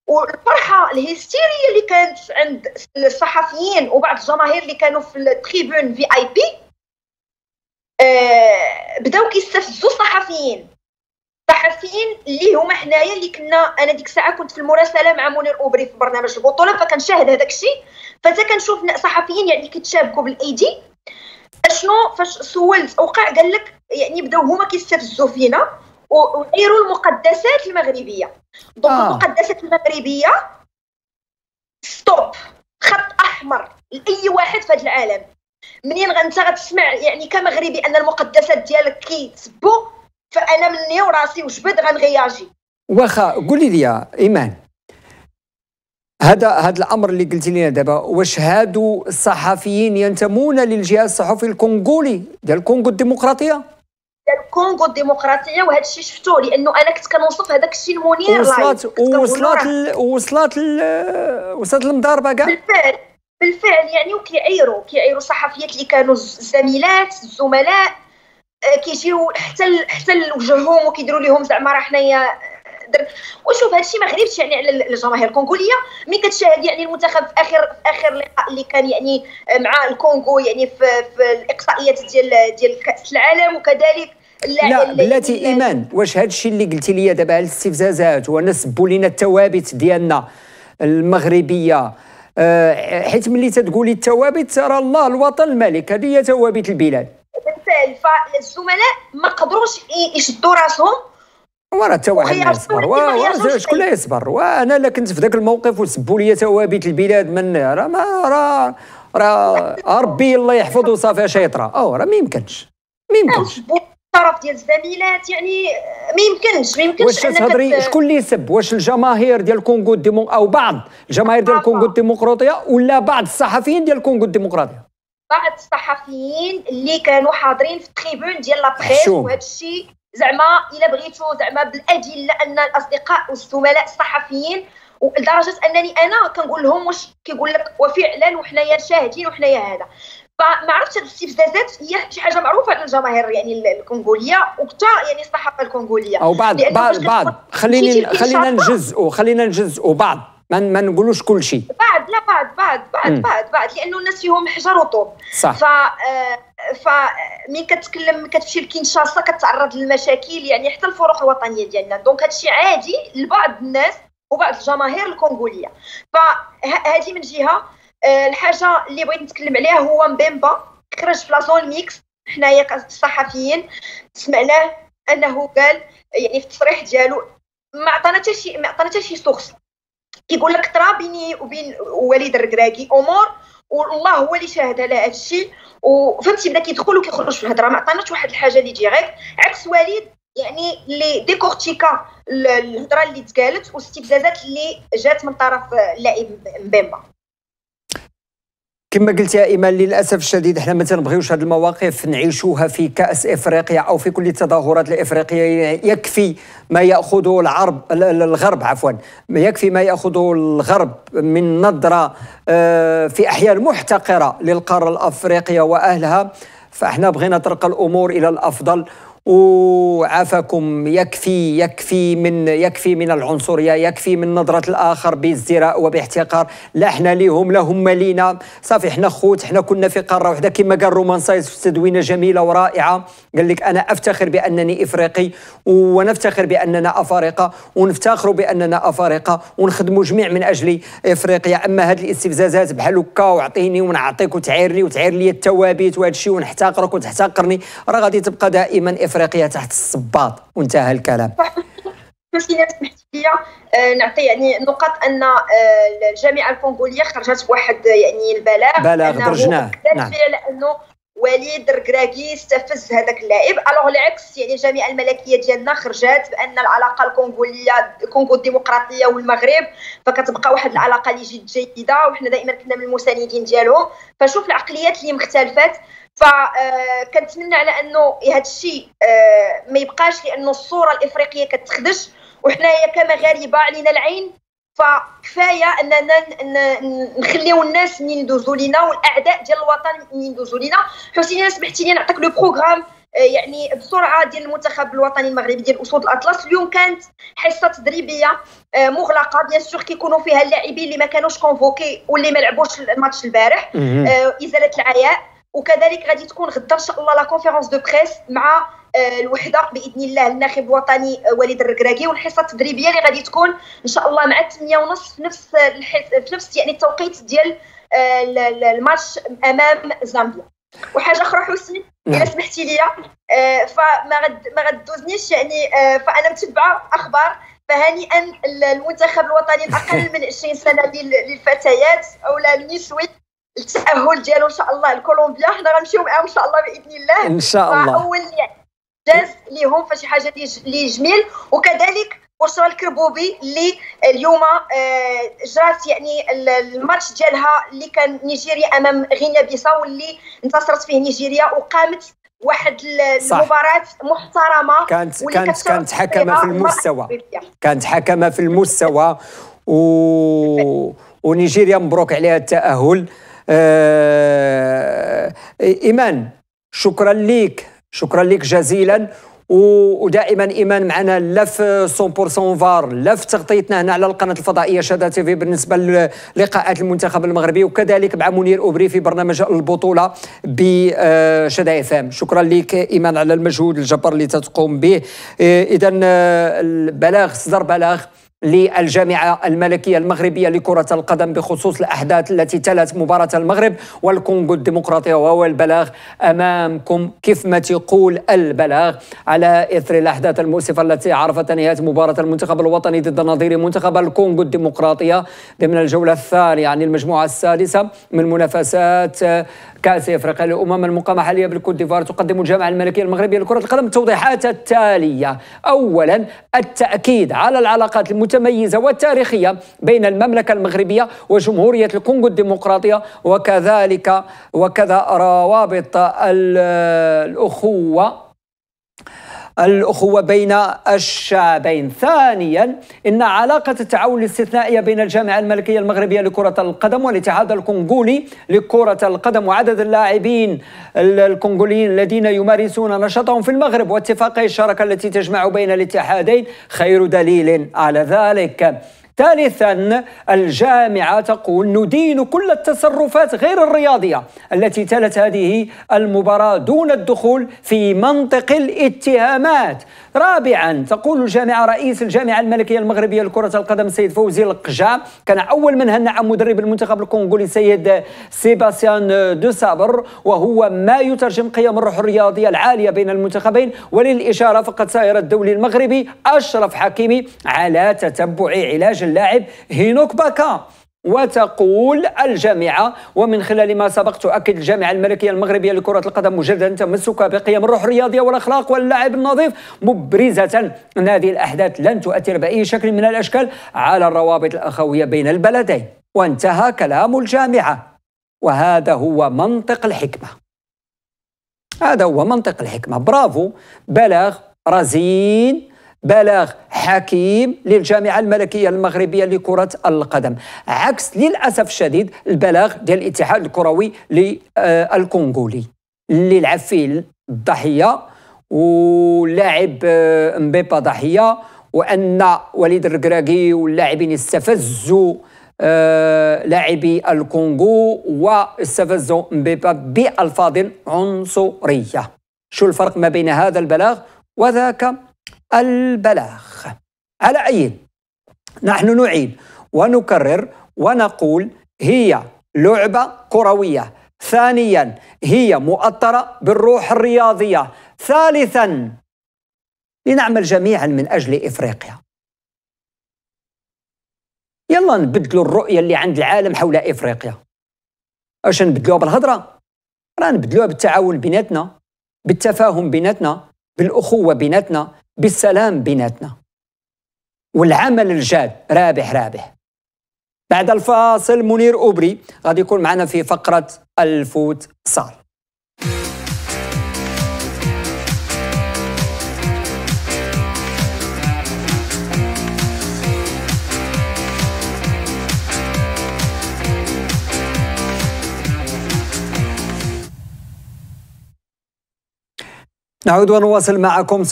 والفرحه الهستيريه اللي كانت عند الصحفيين وبعض الجماهير اللي كانوا في التريبون في اي بي آه بداو كيستفزوا الصحفيين صحفيين اللي هما حنايا اللي كنا انا ديك الساعه كنت في المراسله مع منير اوبري في برنامج البطوله فكنشاهد هذاك الشيء فتا كنشوف صحفيين يعني كيتشابكوا بالايدي اشنو فاش سولت اوقع قال لك يعني بداو هما كيستفزوا فينا وغيروا المقدسات المغربيه دونك آه. المقدسات المغربيه ستوب خط احمر لاي واحد في هذا العالم منين انت غتسمع يعني كمغربي ان المقدسات ديالك كيتسبوا فانا مني وراسي وجبد غنغياجي واخا قولي لي ايمان هذا هذا الامر اللي قلتي لنا دابا واش هادو الصحفيين ينتمون للجهاز الصحفي الكونغولي ديال الكونغو الديمقراطيه ديال الكونغو الديمقراطيه وهذا الشيء شفتوه لانه انا كنت كنوصف هذاك الشيء المنير وصلات وصلات ال... وصلات ال... المضاربه كاع بالفعل بالفعل يعني وكيعايروا كيعايروا الصحفيات اللي كانوا الزميلات الزملاء آه، كيجيو حتى حتى لوجههم وكيديروا لهم زعما راه حنايا آه، وشوف هادشي ما غريبش يعني على الجماهير الكونغوليه مي كتشاهد يعني المنتخب في اخر في اخر لقاء اللي كان يعني آه، مع الكونغو يعني في, في الاقصائيات ديال ديال كاس العالم وكذلك لا بلاتي ايمان واش هادشي اللي قلتي لي دابا على الاستفزازات ونسبوا لنا الثوابت ديالنا المغربيه حيت ملي تتقولي الثوابت ترى الله الوطن الملك هذه هي ثوابت البلاد الزملاء ما قدروش يشدوا راسهم وراه حتى واحد يصبر وراه شكون اللي يصبر وانا الا كنت في ذاك الموقف وسبوا لي توابيت البلاد من راه ما راه راه ربي الله يحفظه اش شيطره او راه ما يمكنش ما يمكنش الطرف ديال الزميلات يعني ما يمكنش ما يمكنش واش تهضري شكون اللي يسب واش الجماهير ديال الكونغو الديمو او بعض الجماهير ديال الكونغو آه، الديمقراطيه ولا بعض الصحفيين ديال الكونغو الديمقراطيه بعض الصحفيين اللي كانوا حاضرين في التريبون ديال بريس وهذا الشيء زعما الا بغيتو زعما بالادله ان الاصدقاء والزملاء الصحفيين لدرجه انني انا كنقول لهم واش كيقول لك وفعلا وحنايا شاهدين وحنايا هذا فما عرفتش هاد الاستفزازات هي شي حاجه معروفه عند الجماهير يعني الكونغوليه وكتا يعني الصحافه الكونغوليه او بعض بعض, بعض خليني خلينا نجزئوا خلينا نجزئوا بعض ما ما نقولوش كل شيء بعد لا بعد بعد بعد مم. بعد بعد لانه الناس فيهم حجر وطوب صح ف آه، ف آه، من كتكلم كتمشي لكينشاسا كتعرض للمشاكل يعني حتى الفروق الوطنيه ديالنا دونك هادشي عادي لبعض الناس وبعض الجماهير الكونغوليه فهذه من جهه آه، الحاجه اللي بغيت نتكلم عليها هو مبيمبا خرج في لازون ميكس حنايا كصحفيين سمعناه انه قال يعني في التصريح ديالو ما عطانا حتى شي ما عطانا حتى شي سورس كيقول لك ترا بيني وبين وليد الركراكي امور والله هو اللي شاهد على هذا الشيء وفهمتي بدا كيدخل وكيخرج في الهضره ما عطاناش واحد الحاجه اللي ديريكت عكس وليد يعني اللي ديكورتيكا الهضره اللي تقالت والاستفزازات اللي جات من طرف اللاعب مبيمبا كما قلتي ايمان للاسف الشديد احنا ما تنبغيوش هذه المواقف نعيشوها في كاس افريقيا او في كل التظاهرات الافريقيه يكفي ما ياخذه العرب الغرب عفوا يكفي ما ياخذه الغرب من نظره آه، في احيان محتقره للقاره الافريقيه واهلها فاحنا بغينا ترقى الامور الى الافضل وعافاكم يكفي يكفي من يكفي من العنصريه يكفي من نظره الاخر بالزراء وباحتقار لا حنا ليهم لا هم لينا صافي حنا خوت حنا كنا في قاره وحده كما قال رومان سايز في تدوينه جميله ورائعه قال لك انا افتخر بانني افريقي ونفتخر باننا افارقه ونفتخر باننا افارقه ونخدموا جميع من اجل افريقيا اما هاد الاستفزازات بحال هكا وعطيني ونعطيك وتعيرني وتعير لي التوابيت وهذا الشيء ونحتقرك وتحتقرني راه غادي تبقى دائما افريقيا تحت الصباط وانتهى الكلام كرسي سمحت ليا آه، نعطي يعني نقط ان آه، الجامعه الكونغوليه خرجت بواحد يعني البلاغ بلاغ درجناه نعم لانه وليد الركراكي استفز هذاك اللاعب الوغ العكس يعني الجامعه الملكيه ديالنا خرجات بان العلاقه الكونغوليه الكونغو الديمقراطيه والمغرب فكتبقى واحد العلاقه اللي جد جيده وحنا دائما كنا من المساندين ديالهم فشوف العقليات اللي مختلفات فكنتمنى آه، على انه هذا الشيء آه، ما يبقاش لانه الصوره الافريقيه كتخدش وحنايا كمغاربه علينا العين فكفايه اننا نخليو الناس منين يدوزوا لينا والاعداء ديال الوطن منين يدوزوا لينا حسين سمحتي لي نعطيك لو بروغرام آه، يعني بسرعه ديال المنتخب الوطني المغربي ديال اسود الاطلس اليوم كانت حصه تدريبيه مغلقه بيان سور كيكونوا فيها اللاعبين اللي ما كانوش كونفوكي واللي ما لعبوش الماتش البارح ازاله العياء وكذلك غادي تكون غدا ان شاء الله لا كونفيرونس دو بريس مع آه، الوحده باذن الله الناخب الوطني آه، وليد الركراكي والحصه التدريبيه اللي غادي تكون ان شاء الله مع 8 ونص في نفس آه، في نفس يعني التوقيت ديال الماتش امام زامبيا وحاجه اخرى حسن نعم. الا سمحتي لي فما غد ما غدوزنيش يعني فانا متبعه اخبار فهنيئا المنتخب الوطني الاقل من 20 سنه للفتيات او للنسوي التاهل ديالو ان شاء الله لكولومبيا حنا غنمشيو معاهم ان شاء الله باذن الله ان شاء الله اول جاز ليهم فشي حاجه اللي جميل وكذلك بشرى الكربوبي اللي اليوم آه، جرات يعني الماتش ديالها اللي كان نيجيريا امام غينيا بيساو واللي انتصرت فيه نيجيريا وقامت واحد المباراة محترمة كانت كانت كانت حكمة في المستوى كانت حكمة في المستوى و... ونيجيريا مبروك عليها التأهل آه، إيمان شكرا ليك شكرا لك جزيلا ودائما ايمان معنا لا في 100% فار لا في تغطيتنا هنا على القناه الفضائيه شاده تي في بالنسبه للقاءات المنتخب المغربي وكذلك مع منير اوبري في برنامج البطوله بشاده آه، اف ام شكرا لك ايمان على المجهود الجبار اللي تتقوم به آه، اذا البلاغ صدر بلاغ للجامعة الملكية المغربية لكرة القدم بخصوص الأحداث التي تلت مباراة المغرب والكونغو الديمقراطية وهو البلاغ أمامكم كيف ما تقول البلاغ على إثر الأحداث المؤسفة التي عرفت نهاية مباراة المنتخب الوطني ضد نظير منتخب الكونغو الديمقراطية ضمن الجولة الثانية عن يعني المجموعة السادسة من منافسات كأس إفريقيا للأمم المقامة حاليا بالكوت ديفوار تقدم الجامعة الملكية المغربية لكرة القدم التوضيحات التالية أولا التأكيد على العلاقات المتميزة والتاريخية بين المملكة المغربية وجمهورية الكونغو الديمقراطية وكذلك وكذا روابط الأخوة الأخوة بين الشعبين ثانيا إن علاقة التعاون الاستثنائية بين الجامعة الملكية المغربية لكرة القدم والاتحاد الكونغولي لكرة القدم وعدد اللاعبين الكونغوليين الذين يمارسون نشاطهم في المغرب واتفاقي الشراكة التي تجمع بين الاتحادين خير دليل على ذلك ثالثا الجامعة تقول ندين كل التصرفات غير الرياضية التي تلت هذه المباراة دون الدخول في منطق الاتهامات رابعا تقول الجامعة رئيس الجامعة الملكية المغربية لكرة القدم السيد فوزي القجا كان أول من هنع مدرب المنتخب الكونغولي السيد سيباسيان دو سابر وهو ما يترجم قيم الروح الرياضية العالية بين المنتخبين وللإشارة فقد ساير الدولي المغربي أشرف حكيمي على تتبع علاج لاجل اللاعب هينوك باكا وتقول الجامعة ومن خلال ما سبق تؤكد الجامعة الملكية المغربية لكرة القدم مجددا تمسكها بقيم الروح الرياضية والأخلاق واللاعب النظيف مبرزة أن هذه الأحداث لن تؤثر بأي شكل من الأشكال على الروابط الأخوية بين البلدين وانتهى كلام الجامعة وهذا هو منطق الحكمة هذا هو منطق الحكمة برافو بلاغ رزين بلاغ حكيم للجامعة الملكية المغربية لكرة القدم عكس للأسف الشديد البلاغ ديال الاتحاد الكروي للكونغولي اللي لعب فيه الضحية ولاعب آه، مبيبا ضحية وأن وليد الركراكي واللاعبين استفزوا آه، لاعبي الكونغو واستفزوا مبيبا بألفاظ عنصرية شو الفرق ما بين هذا البلاغ وذاك البلاغ على أي نحن نعيد ونكرر ونقول هي لعبة كروية ثانيا هي مؤطرة بالروح الرياضية ثالثا لنعمل جميعا من أجل إفريقيا يلا نبدلوا الرؤية اللي عند العالم حول إفريقيا اش نبدلوها بالهضرة راه نبدلوها بالتعاون بيناتنا بالتفاهم بيناتنا بالأخوة بيناتنا بالسلام بيناتنا والعمل الجاد رابح رابح بعد الفاصل منير أوبري غادي يكون معنا في فقرة الفوت صار نعود ونواصل معكم 100%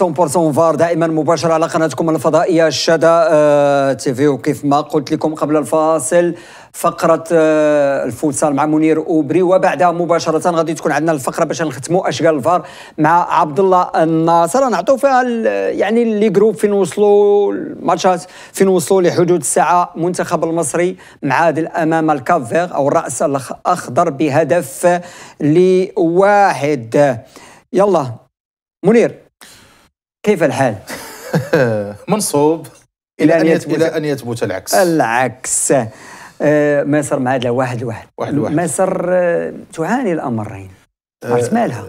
فار دائما مباشرة على قناتكم الفضائية الشدا آه، تي في وكيف ما قلت لكم قبل الفاصل فقرة آه، الفوتسال مع منير أوبري وبعدها مباشرة غادي تكون عندنا الفقرة باش نختموا أشغال الفار مع عبد الله الناصر نعطوا فيها يعني لي جروب فين وصلوا الماتشات فين وصلوا لحدود الساعة منتخب المصري معادل أمام الكافير أو الرأس الأخضر بهدف لواحد يلا منير كيف الحال؟ منصوب الى ان يثبت الى ان يثبت العكس العكس آه، مصر معادله واحد لواحد واحد لواحد مصر آه، تعاني الامرين عرفت آه، مالها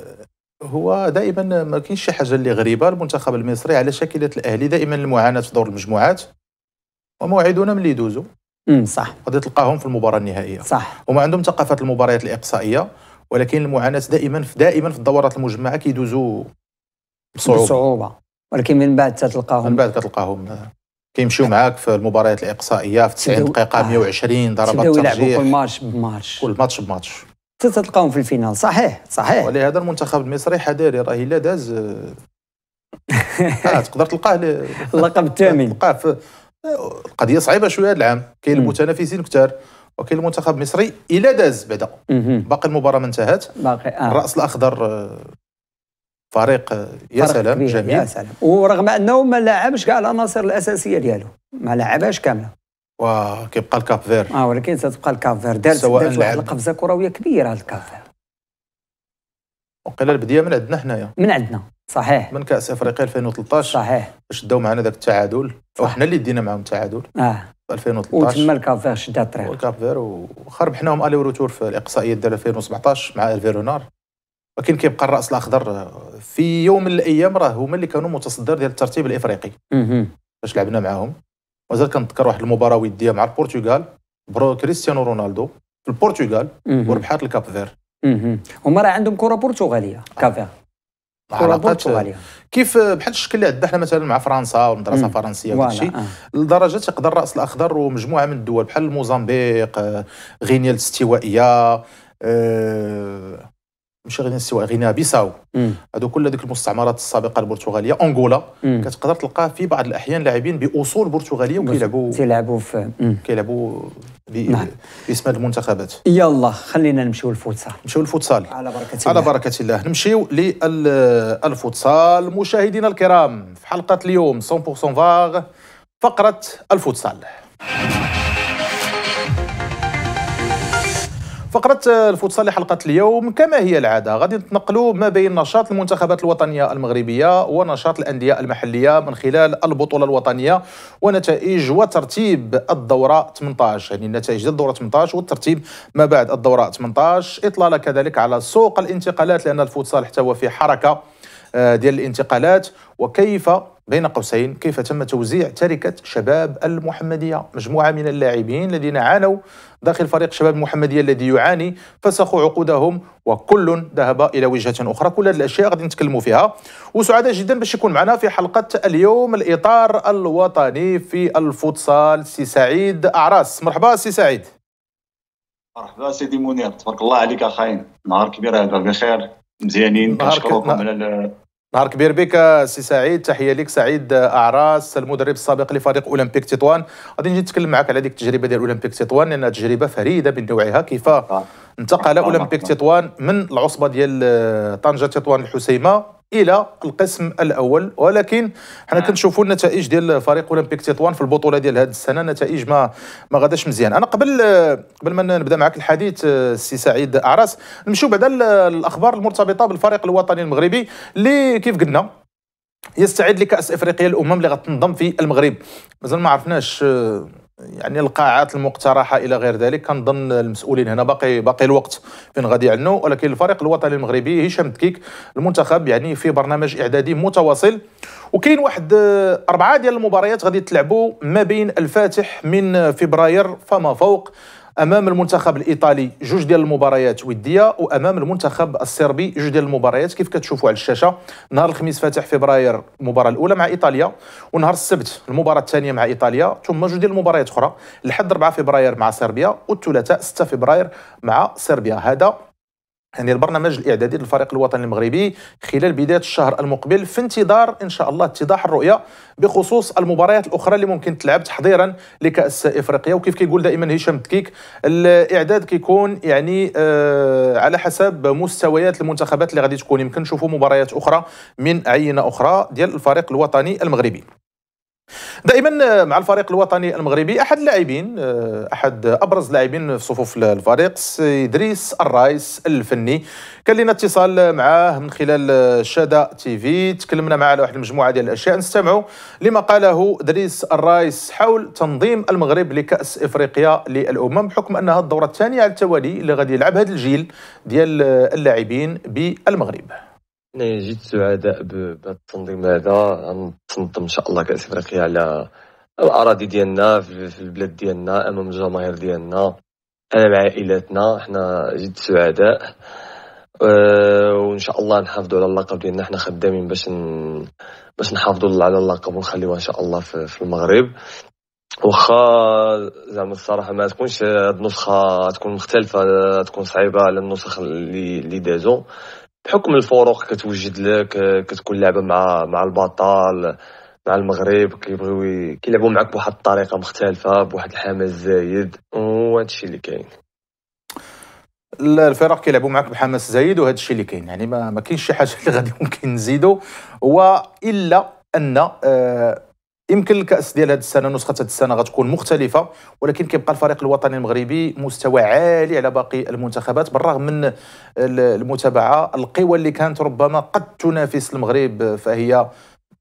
هو دائما ما كاينش شي حاجه اللي غريبه المنتخب المصري على شاكله الاهلي دائما المعاناه في دور المجموعات وموعدون من يدوزوا صح غادي تلقاهم في المباراه النهائيه صح هما عندهم ثقافه المباريات الاقصائيه ولكن المعاناه دائما في دائما في الدورات المجمعه كيدوزوا بصعوبه بصعوبه ولكن من بعد تتلقاهم من بعد كتلقاهم كيمشيو معاك في المباريات الاقصائيه في 90 دقيقه 120 ضربات ترجيح كل ماتش بماتش كل ماتش بماتش تتلقاهم في الفينال صحيح صحيح ولهذا المنتخب المصري حذاري راه الا داز آه تقدر تلقاه اللقب الثامن تلقاه في القضيه صعيبه شويه هذا العام كاين المتنافسين كثار وكاين المنتخب المصري الا داز بعدا باقي المباراه ما انتهت باقي آه. الراس الاخضر آه، فريق يا سلام جميل يا سلام ورغم انه ما لعبش كاع العناصر الاساسيه ديالو ما لعبهاش كامله وكيبقى الكاب فير اه ولكن تتبقى الكاب فير دارت دارت واحد القفزه كرويه كبيره الكاب فير وقيلا البديه من عندنا حنايا من عندنا صحيح من كاس افريقيا 2013 صحيح شداو معنا ذاك التعادل وحنا اللي دينا معاهم التعادل اه 2013 وتما الكاب فير شدها الطريق والكاب فير وخربحناهم الي وروتور في الاقصائيات ديال 2017 مع الفيرونار ولكن كيبقى الراس الاخضر في يوم من الايام راه هما اللي كانوا متصدر ديال الترتيب الافريقي فاش لعبنا معاهم مازال كنتذكر واحد المباراه وديه مع البرتغال برو كريستيانو رونالدو في البرتغال وربحات الكاب فير هما راه عندهم كره برتغاليه آه. كافير كره برتغاليه كيف بحال الشكل اللي عندنا حنا مثلا مع فرنسا والمدرسه الفرنسيه شيء آه. لدرجه تقدر الراس الاخضر ومجموعه من الدول بحال موزمبيق آه، غينيا الاستوائيه أه ماشي غير الاستواء غينيا بيساو هادو كل هذيك المستعمرات السابقه البرتغاليه انغولا كتقدر تلقى في بعض الاحيان لاعبين باصول برتغاليه وكيلعبوا كيلعبوا في كيلعبوا نعم. باسم هاد المنتخبات يلا خلينا نمشيو للفوتسال نمشيو للفوتسال على بركه الله على بركه الله نمشيو للفوتسال مشاهدينا الكرام في حلقه اليوم 100% فاغ فقره الفوتسال فقرة الفوتسال لحلقة اليوم كما هي العادة غادي نتنقلوا ما بين نشاط المنتخبات الوطنية المغربية ونشاط الأندية المحلية من خلال البطولة الوطنية ونتائج وترتيب الدورة 18 يعني النتائج ديال الدورة 18 والترتيب ما بعد الدورة 18 إطلالة كذلك على سوق الانتقالات لأن الفوتسال حتى هو في حركة آه، ديال الانتقالات وكيف بين قوسين كيف تم توزيع تركة شباب المحمدية مجموعة من اللاعبين الذين عانوا داخل فريق شباب المحمدية الذي يعاني فسخوا عقودهم وكل ذهب إلى وجهة أخرى كل هذه الأشياء غادي نتكلموا فيها وسعداء جدا باش يكون معنا في حلقة اليوم الإطار الوطني في الفوتسال سي سعيد أعراس مرحبا سي سعيد مرحبا سيدي منير تبارك الله عليك اخاين نهار كبير هذا بخير مزيانين كنشكركم على نهار كبير بك سي سعيد تحيه لك سعيد اعراس المدرب السابق لفريق اولمبيك تطوان غادي نجي نتكلم معك على ديك التجربه ديال اولمبيك تطوان لانها تجربه فريده من نوعها كيف آه. انتقل اولمبيك آه. تطوان من العصبه ديال طنجه تطوان الحسيمه الى القسم الاول ولكن حنا نعم. كنشوفوا النتائج ديال فريق اولمبيك تطوان في البطوله ديال هذه السنه نتائج ما ما غاداش مزيان انا قبل قبل ما نبدا معك الحديث السي آه، سعيد اعراس نمشيو بعدا الاخبار المرتبطه بالفريق الوطني المغربي اللي كيف قلنا يستعد لكاس افريقيا الامم اللي غتنضم في المغرب مازال ما عرفناش آه، يعني القاعات المقترحه الى غير ذلك كنظن المسؤولين هنا باقي باقي الوقت فين غادي يعلنوا ولكن الفريق الوطني المغربي هشام دكيك المنتخب يعني في برنامج اعدادي متواصل وكاين واحد اربعه ديال المباريات غادي تلعبوا ما بين الفاتح من فبراير فما فوق امام المنتخب الايطالي جوج ديال المباريات وديه وامام المنتخب الصربي جوج ديال المباريات كيف كتشوفوا على الشاشه نهار الخميس فاتح فبراير المباراه الاولى مع ايطاليا ونهار السبت المباراه الثانيه مع ايطاليا ثم جوج ديال المباريات اخرى لحد 4 فبراير مع صربيا والثلاثاء 6 فبراير مع صربيا هذا يعني البرنامج الاعدادي للفريق الوطني المغربي خلال بدايه الشهر المقبل في انتظار ان شاء الله اتضاح الرؤيه بخصوص المباريات الاخرى اللي ممكن تلعب تحضيرا لكاس افريقيا وكيف كيقول دائما هشام تكيك الاعداد كيكون يعني آه على حسب مستويات المنتخبات اللي غادي تكون يمكن نشوفوا مباريات اخرى من عينه اخرى ديال الفريق الوطني المغربي دائما آه، مع الفريق الوطني المغربي احد اللاعبين آه، احد ابرز اللاعبين في صفوف الفريق ادريس الرايس الفني كان لنا اتصال معاه من خلال آه، شادا تي في تكلمنا معاه على واحد المجموعه ديال الاشياء نستمعوا لما قاله ادريس الرايس حول تنظيم المغرب لكاس افريقيا للامم بحكم انها الدوره الثانيه على التوالي اللي غادي يلعب هذا الجيل ديال اللاعبين بالمغرب انا جيت سعداء بهذا التنظيم هذا غنتنظم ان شاء الله كاس افريقيا على الاراضي ديالنا في البلاد ديالنا امام الجماهير ديالنا امام عائلاتنا حنا جد سعداء آه، وان شاء الله نحافظوا على اللقب ديالنا حنا خدامين باش ن... باش نحافظوا على اللقب ونخليوه ان شاء الله في, في المغرب واخا زعما الصراحه ما تكونش هاد النسخه تكون مختلفه تكون صعيبه على النسخ اللي اللي دازو بحكم الفروق كتوجد لك كتكون لعبه مع مع البطال مع المغرب كيبغيو كيلعبوا معك بواحد الطريقه مختلفه بواحد الحماس زايد وهذا الشيء اللي كاين الفرق كيلعبوا معك بحماس زايد وهذا الشيء اللي كاين يعني ما, ما كاينش شي حاجه اللي غادي ممكن نزيدو والا ان آه يمكن الكاس ديال هذه السنه نسخه هذه السنه غتكون مختلفه ولكن كيبقى الفريق الوطني المغربي مستوى عالي على باقي المنتخبات بالرغم من المتابعه القوى اللي كانت ربما قد تنافس المغرب فهي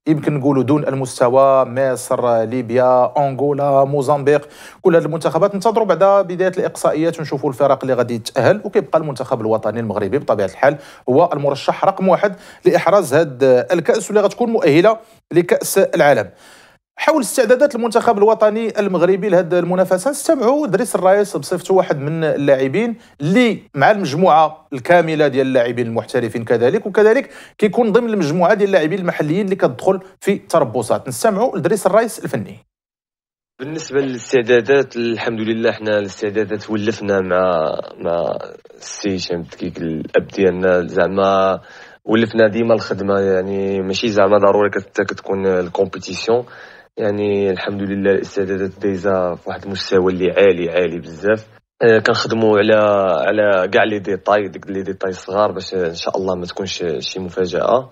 يمكن نقولوا دون المستوى مصر ليبيا انغولا موزمبيق كل هذه المنتخبات ننتظروا بعد بدايه الاقصائيات ونشوفوا الفرق اللي غادي يتاهل وكيبقى المنتخب الوطني المغربي بطبيعه الحال هو المرشح رقم واحد لاحراز هذا الكاس واللي غتكون مؤهله لكاس العالم حول استعدادات المنتخب الوطني المغربي لهذه المنافسه نستمعوا دريس الرايس بصفته واحد من اللاعبين اللي مع المجموعه الكامله ديال اللاعبين المحترفين كذلك وكذلك كيكون ضمن المجموعه ديال اللاعبين المحليين اللي كتدخل في تربصات نستمعوا لدريس الرايس الفني بالنسبه للاستعدادات الحمد لله حنا الاستعدادات ولفنا مع مع السي هشام دقيق الاب ديالنا زعما ولفنا ديما الخدمه يعني ماشي زعما ضروري كتكون الكومبيتيسيون يعني الحمد لله الاستعدادات دايزه في واحد المستوى اللي عالي عالي بزاف آه، كنخدموا على على كاع لي ديتاي ديك لي ديتاي صغار باش ان شاء الله ما تكونش شي مفاجاه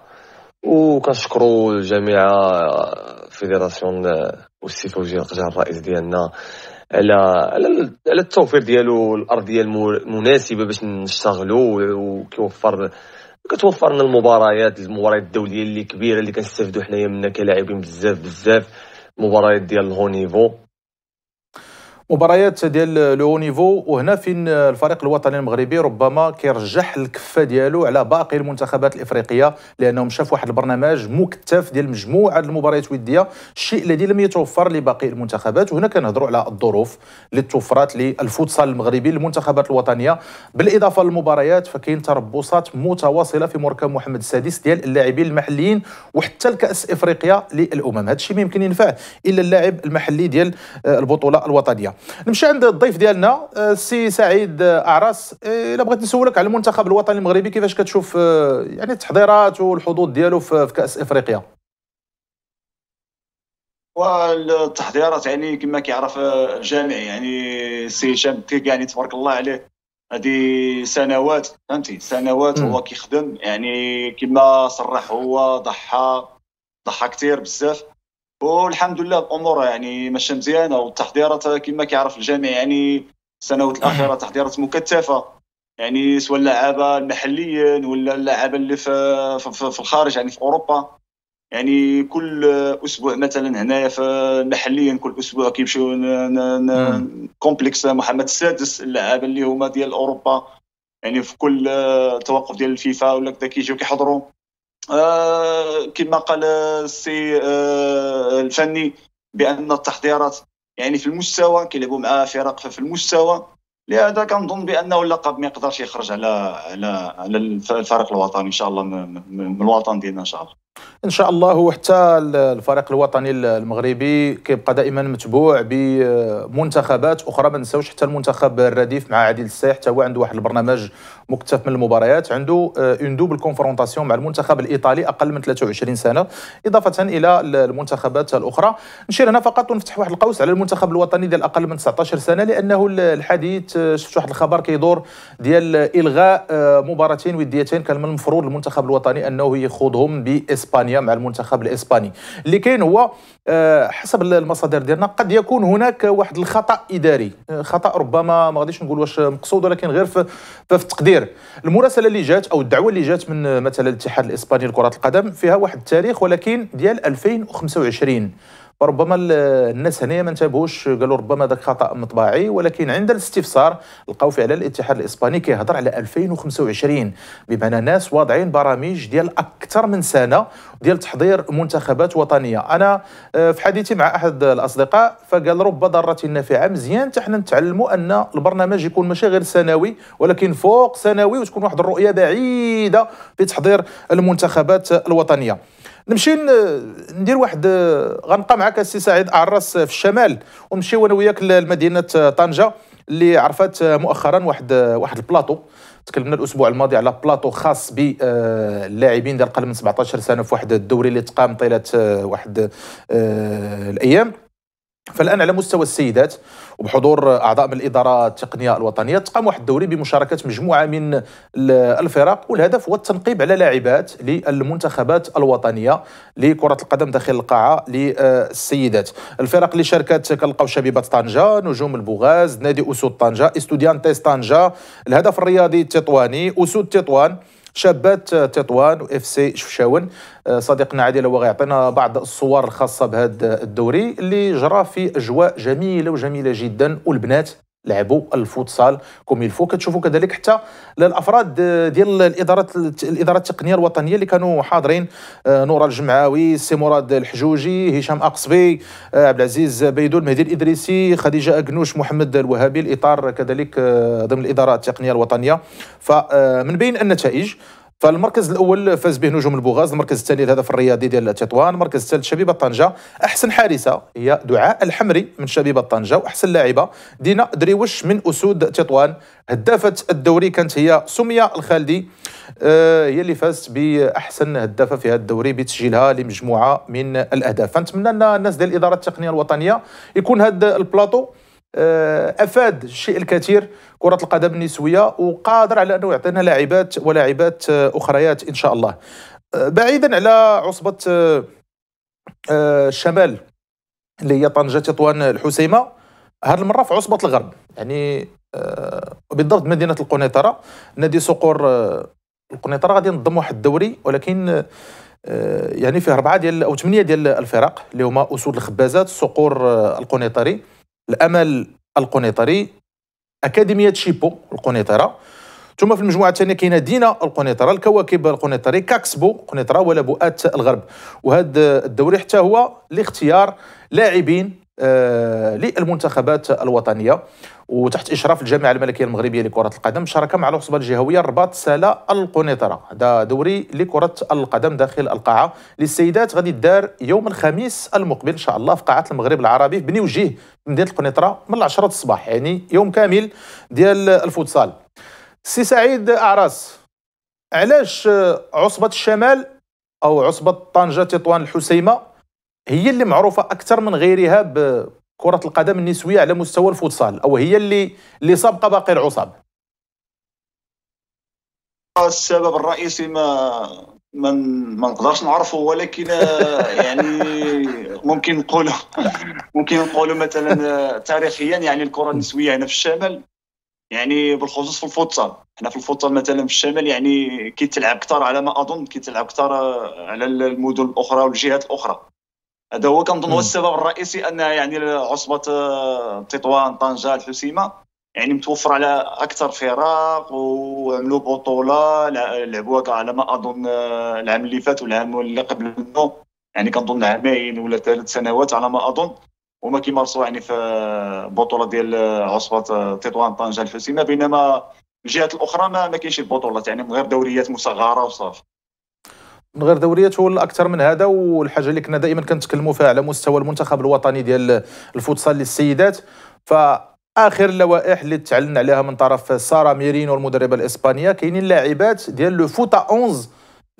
وكنشكروا الجميع آه، فيدراسيون آه، والسي فوجي القجار الرئيس ديالنا على على على التوفير ديالو الارضيه المناسبه باش نشتغلوا وكيوفر كتوفر لنا المباريات المباريات الدوليه اللي كبيره اللي كنستافدوا حنايا منها كلاعبين بزاف بزاف مباريات ديال الهو نيفو مباريات ديال لو نيفو وهنا فين الفريق الوطني المغربي ربما كيرجح الكفه ديالو على باقي المنتخبات الافريقيه لانهم شافوا واحد البرنامج مكثف ديال مجموعه المباريات الوديه الشيء الذي لم يتوفر لباقي المنتخبات وهنا كنهضروا على الظروف اللي توفرات للفوتسال المغربي للمنتخبات الوطنيه بالاضافه للمباريات فكاين تربصات متواصله في مركب محمد السادس ديال اللاعبين المحليين وحتى الكاس افريقيا للامم هذا الشيء ما يمكن ينفع الا اللاعب المحلي ديال البطوله الوطنيه نمشي عند الضيف ديالنا آه، السي سعيد آه، اعراس آه، الا بغيت نسولك على المنتخب الوطني المغربي كيفاش كتشوف يعني التحضيرات والحظوظ ديالو في كاس افريقيا والتحضيرات يعني كما كيعرف الجامع يعني السي هشام الدكيك يعني تبارك الله عليه هذه سنوات فهمتي سنوات هو كيخدم يعني كما صرح هو ضحى ضحى كثير بزاف والحمد لله الامور يعني ماشيه مزيانه والتحضيرات كما كيعرف الجميع يعني السنوات الاخيره تحضيرات مكثفه يعني سواء اللعابه محليا ولا اللعابه اللي في, في, في, في الخارج يعني في اوروبا يعني كل اسبوع مثلا هنايا محليا كل اسبوع كيمشيو كومبلكس محمد السادس اللعابه اللي هما ديال اوروبا يعني في كل توقف ديال الفيفا ولا كذا كيجيو كيحضروا آه، كما قال السي آه، الفني بان التحضيرات يعني في المستوى كيلعبوا مع فرق في المستوى لهذا كنظن بانه اللقب ما يقدرش يخرج على على على الفريق الوطني ان شاء الله من الوطن ديالنا ان شاء الله ان شاء الله وحتى الفريق الوطني المغربي كيبقى دائما متبوع بمنتخبات اخرى ما نساوش حتى المنتخب الرديف مع عادل الساي حتى هو عنده واحد البرنامج مكتف من المباريات عنده اون دوبل كونفرونطاسيون مع المنتخب الايطالي اقل من 23 سنه اضافه الى المنتخبات الاخرى نشير هنا فقط ونفتح واحد القوس على المنتخب الوطني ديال اقل من 19 سنه لانه الحديث آه، شفت واحد الخبر كيدور ديال الغاء آه، مباراتين وديتين كان من المفروض المنتخب الوطني انه يخوضهم باسبانيا اسبانيا مع المنتخب الاسباني اللي كاين هو آه، حسب المصادر ديالنا قد يكون هناك واحد الخطا اداري آه، خطا ربما ما غاديش نقول واش مقصود ولكن غير في, في التقدير المراسله اللي جات او الدعوه اللي جات من آه، مثلا الاتحاد الاسباني لكره القدم فيها واحد التاريخ ولكن ديال 2025 ربما الناس هنايا ما انتبهوش قالوا ربما ذاك خطا مطبعي ولكن عند الاستفسار لقاو فعلا الاتحاد الاسباني كيهضر على 2025 بمعنى ناس واضعين برامج ديال اكثر من سنه ديال تحضير منتخبات وطنيه انا آه، في حديثي مع احد الاصدقاء فقال رب ضاره نافعه مزيان حتى حنا نتعلموا ان البرنامج يكون ماشي غير سنوي ولكن فوق سنوي وتكون واحد الرؤيه بعيده في تحضير المنتخبات الوطنيه نمشي ندير واحد غنبقى معك السي سعيد اعرس في الشمال ونمشي انا وياك لمدينه طنجه اللي عرفت مؤخرا واحد واحد البلاطو تكلمنا الاسبوع الماضي على بلاطو خاص باللاعبين ديال قل من 17 سنه في واحد الدوري اللي تقام طيله واحد آه، الايام فالان على مستوى السيدات وبحضور اعضاء من الاداره التقنيه الوطنيه تقام واحد الدوري بمشاركه مجموعه من الفرق والهدف هو التنقيب على لاعبات للمنتخبات الوطنيه لكره القدم داخل القاعه للسيدات الفرق اللي شاركت كنلقاو شبيبه طنجه نجوم البوغاز نادي اسود طنجه تيس طنجه الهدف الرياضي التطواني اسود تطوان شابات تطوان واف سي شفشاون آه، صديقنا عادل هو غيعطينا بعض الصور الخاصه بهذا الدوري اللي جرى في اجواء جميله وجميله جدا والبنات لعبوا الفوتسال كوم الفو كتشوفوا كذلك حتى الافراد ديال الاداره الاداره التقنيه الوطنيه اللي كانوا حاضرين آه، نوره الجمعاوي السي مراد الحجوجي هشام اقصبي آه، عبد العزيز بيدول مهدي الادريسي خديجه اكنوش محمد الوهابي الاطار كذلك آه، ضمن الاداره التقنيه الوطنيه فمن بين النتائج فالمركز الاول فاز به نجوم البوغاز المركز الثاني الهدف الرياضي ديال تطوان المركز الثالث شبيبه طنجه احسن حارسه هي دعاء الحمري من شبيبه طنجه واحسن لاعبه دينا دريوش من اسود تطوان هدافه الدوري كانت هي سميه الخالدي آه، هي اللي فازت باحسن هدافه في هذا الدوري بتسجيلها لمجموعه من الاهداف فنتمنى ان الناس ديال الاداره التقنيه الوطنيه يكون هذا البلاطو آه، افاد الشيء الكثير كره القدم النسويه وقادر على انه يعطينا لاعبات ولاعبات آه، اخريات ان شاء الله آه، بعيدا على عصبه الشمال اللي هي طنجه تطوان الحسيمه هذه المره في عصبه الغرب يعني بالضبط مدينه القنيطره نادي صقور القنيطره غادي ينظم واحد الدوري ولكن يعني فيه اربعه ديال او ثمانيه ديال الفرق اللي هما اسود الخبازات صقور القنيطري الامل القنيطري اكاديميه شيبو القنيطره ثم في المجموعه الثانيه كاينه دينا القنيطره الكواكب القنيطري كاكسبو قنيطره ولا بؤات الغرب وهذا الدوري حتى هو لاختيار لاعبين آه، للمنتخبات الوطنيه وتحت اشراف الجامعه الملكيه المغربيه لكره القدم شارك مع العصبه الجهويه الرباط سالة القنيطره هذا دوري لكره القدم داخل القاعه للسيدات غادي دار يوم الخميس المقبل ان شاء الله في قاعه المغرب العربي بني وجيه مدينه القنيطره من العشرة الصباح يعني يوم كامل ديال الفوتسال سي سعيد اعراس علاش عصبه الشمال او عصبه طنجه تطوان الحسيمه هي اللي معروفه اكثر من غيرها بكره القدم النسويه على مستوى الفوتسال او هي اللي اللي سابقه باقي العصاب السبب الرئيسي ما ما ما نقدرش نعرفه ولكن آه، يعني ممكن نقوله ممكن نقوله مثلا آه، تاريخيا يعني الكره النسويه هنا في الشمال يعني بالخصوص في الفوتسال احنا في الفوتسال مثلا في الشمال يعني كي تلعب على ما اظن كي تلعب آه، على المدن الاخرى والجهات الاخرى هذا هو كنظن هو السبب الرئيسي ان يعني عصبه آه، تطوان طنجه الحسيمه يعني متوفر على اكثر فرق وعملوا بطوله لعبوها على ما اظن آه، العام اللي فات والعام اللي قبل منه يعني كنظن عامين ولا ثلاث سنوات على ما اظن وما كيمارسوا يعني في بطوله ديال آه، عصبه تطوان طنجه الحسيمه بينما الجهات الاخرى ما كاينش البطولات يعني غير دوريات مصغره وصافي من غير دوريات ولا اكثر من هذا والحاجه اللي كنا دائما كنتكلموا فيها على مستوى المنتخب الوطني ديال الفوتسال للسيدات ف اخر اللوائح اللي تعلن عليها من طرف ساره ميرينو المدربه الاسبانيه كاينين لاعبات ديال لو فوتا 11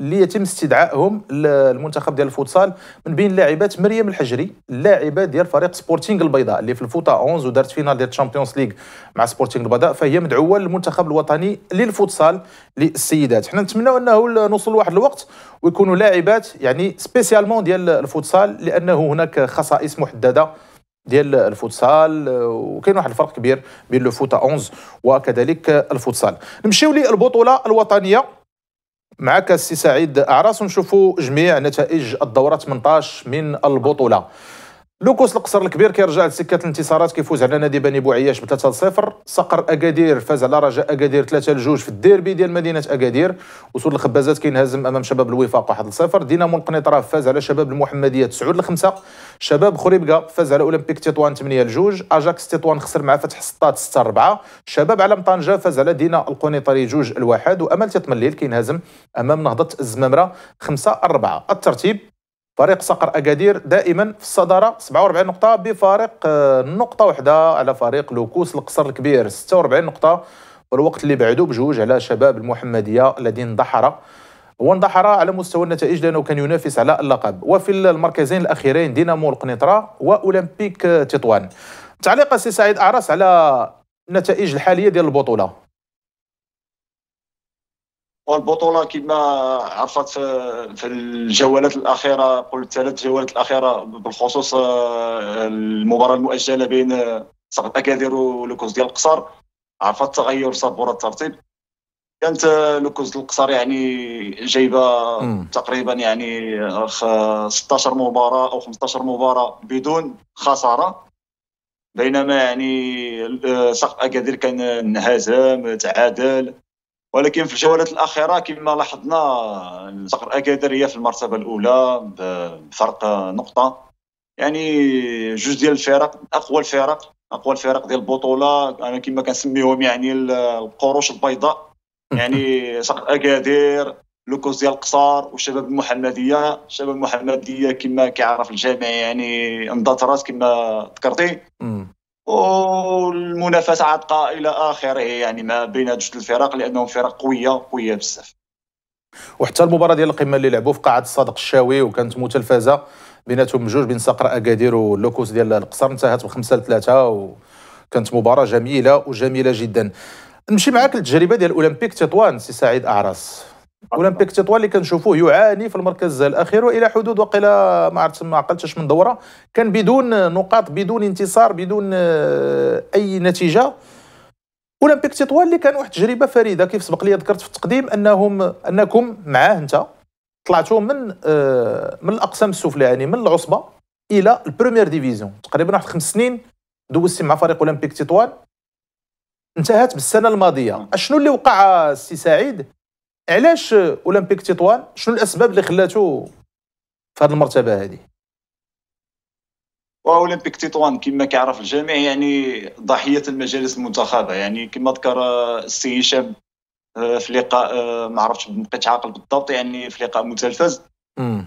اللي يتم استدعائهم للمنتخب ديال الفوتسال من بين اللاعبات مريم الحجري اللاعبه ديال فريق سبورتينغ البيضاء اللي في الفوطه 11 ودارت فينال ديال الشامبيونز ليغ مع سبورتينغ البيضاء فهي مدعوه للمنتخب الوطني للفوتسال للسيدات حنا نتمناو انه نوصل لواحد الوقت ويكونوا لاعبات يعني سبيسيالمون ديال الفوتسال لانه هناك خصائص محدده ديال الفوتسال وكاين واحد الفرق كبير بين لو فوتا 11 وكذلك الفوتسال نمشيو للبطوله الوطنيه معك السي سعيد اعراس نشوفوا جميع نتائج الدوره 18 من البطوله لوكوس القصر الكبير كيرجع لسكه الانتصارات كيفوز على نادي بني بوعياش ب 3 0 صقر اكادير فاز على رجاء اكادير 3 2 في الديربي ديال مدينه اكادير وسود الخبازات كينهزم امام شباب الوفاق 1 0 دينامو القنيطره فاز على شباب المحمديه 9 5 شباب خريبكا فاز على اولمبيك تطوان 8 لجوج اجاكس تطوان خسر مع فتح سطات 6 4 شباب علم طنجه فاز على دينا القنيطري 2 1 وامل تطمليل كينهزم امام نهضه الزمامره 5 4 الترتيب فريق صقر اكادير دائما في الصداره 47 نقطه بفارق آه، نقطه واحده على فريق لوكوس القصر الكبير 46 نقطه والوقت اللي بعدو بجوج على شباب المحمديه الذي اندحر واندحر على مستوى النتائج لانه كان ينافس على اللقب وفي المركزين الاخيرين دينامو القنيطره واولمبيك تطوان تعليق السي سعيد اعرس على النتائج الحاليه ديال البطوله والبطوله كما عرفت في الجولات الاخيره قلت الثلاث جولات الاخيره بالخصوص آه، المباراه المؤجله بين سقط آه، اكادير ولوكوز ديال القصر عرفت تغير صبورة الترتيب كانت آه، لوكوز القصر يعني جايبه تقريبا يعني 16 مباراه او 15 مباراه بدون خساره بينما يعني سقط اكادير كان انهزم تعادل ولكن في الجولات الاخيره كما لاحظنا صقر اكادير هي في المرتبه الاولى بفرق نقطه يعني جوج ديال الفرق اقوى الفرق اقوى الفرق ديال البطوله انا كما كنسميهم يعني القروش البيضاء يعني صقر اكادير لوكوز ديال القصار وشباب المحمديه شباب المحمديه كما كيعرف الجامع يعني راس كما ذكرتي والمنافسه عاتقه الى اخره يعني ما بين جوج الفرق لانهم فرق قويه قويه بزاف وحتى المباراه ديال القمه اللي لعبوا في قاعه الصادق الشاوي وكانت متلفزه بيناتهم جوج بين صقر اكادير واللوكوس ديال القصر انتهت بخمسة لثلاثة وكانت مباراه جميله وجميله جدا نمشي معاك للتجربه ديال أولمبيك تطوان سي سعيد اعراس اولمبيك تطوان اللي كنشوفوه يعاني في المركز الاخير والى حدود وقيلا ما عرفت ما عقلتش من دوره كان بدون نقاط بدون انتصار بدون آه، اي نتيجه اولمبيك تطوان اللي كان واحد التجربه فريده كيف سبق لي ذكرت في التقديم انهم انكم معاه انت طلعتوا من آه، من الاقسام السفلى يعني من العصبه الى البريمير ديفيزيون تقريبا واحد خمس سنين دوزتي مع فريق اولمبيك تطوان انتهت بالسنه الماضيه شنو اللي وقع السي سعيد علاش اولمبيك تطوان شنو الاسباب اللي خلاته في هذه المرتبه هذه اولمبيك تطوان كما كيعرف الجميع يعني ضحيه المجالس المنتخبه يعني كما ذكر السي هشام آه، في لقاء آه، ما عرفتش بقيت عاقل بالضبط يعني في لقاء متلفز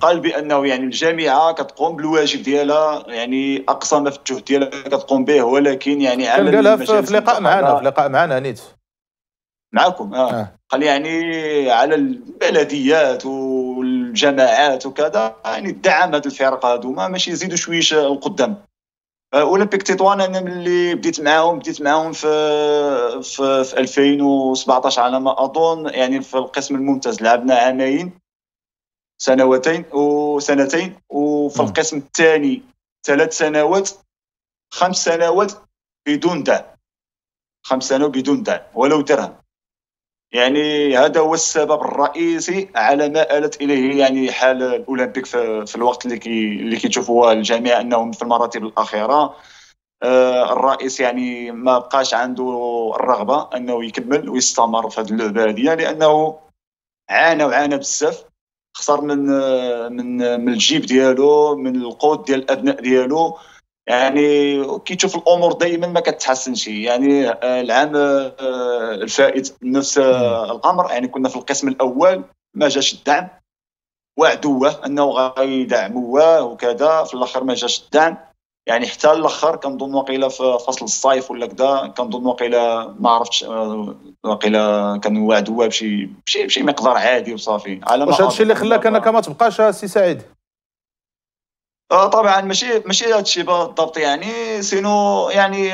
قال بانه يعني الجامعه كتقوم بالواجب ديالها يعني اقصى ما في الجهد ديالها كتقوم به ولكن يعني عمل قالها في لقاء معنا في لقاء معنا نيت معاكم اه, آه. قال يعني على البلديات والجماعات وكذا يعني دعم هاد الفرق ما ماشي يزيدوا شويش القدام آه، اولمبيك تطوان انا ملي بديت معاهم بديت معاهم في في, في 2017 على ما اظن يعني في القسم الممتاز لعبنا عامين سنوتين وسنتين وفي القسم الثاني ثلاث سنوات خمس سنوات بدون دعم خمس سنوات بدون دعم ولو درهم يعني هذا هو السبب الرئيسي على ما آلت إليه يعني حال الأولمبيك في الوقت اللي كي اللي الجميع أنهم في المراتب الأخيرة آه الرئيس يعني ما بقاش عنده الرغبة أنه يكمل ويستمر في هذه اللعبة هذه لأنه عانى وعانى بزاف خسر من من من الجيب ديالو من القوت ديال الابناء ديالو يعني كي تشوف الامور دائما ما كتحسنش يعني آه، العام آه، الفائت نفس آه، الامر يعني كنا في القسم الاول ما جاش الدعم وعدوه انه غيدعموه وكذا في الاخر ما جاش الدعم يعني حتى الاخر كنظن واقيلا في فصل الصيف ولا كذا كنظن واقيلا ما عرفتش واقيلا كانوا وعدوه بشي بشي بشي مقدار عادي وصافي على ما واش هادشي اللي خلاك انك ما تبقاش سي سعيد آه، طبعا ماشي ماشي هذا الشيء بالضبط يعني سينو يعني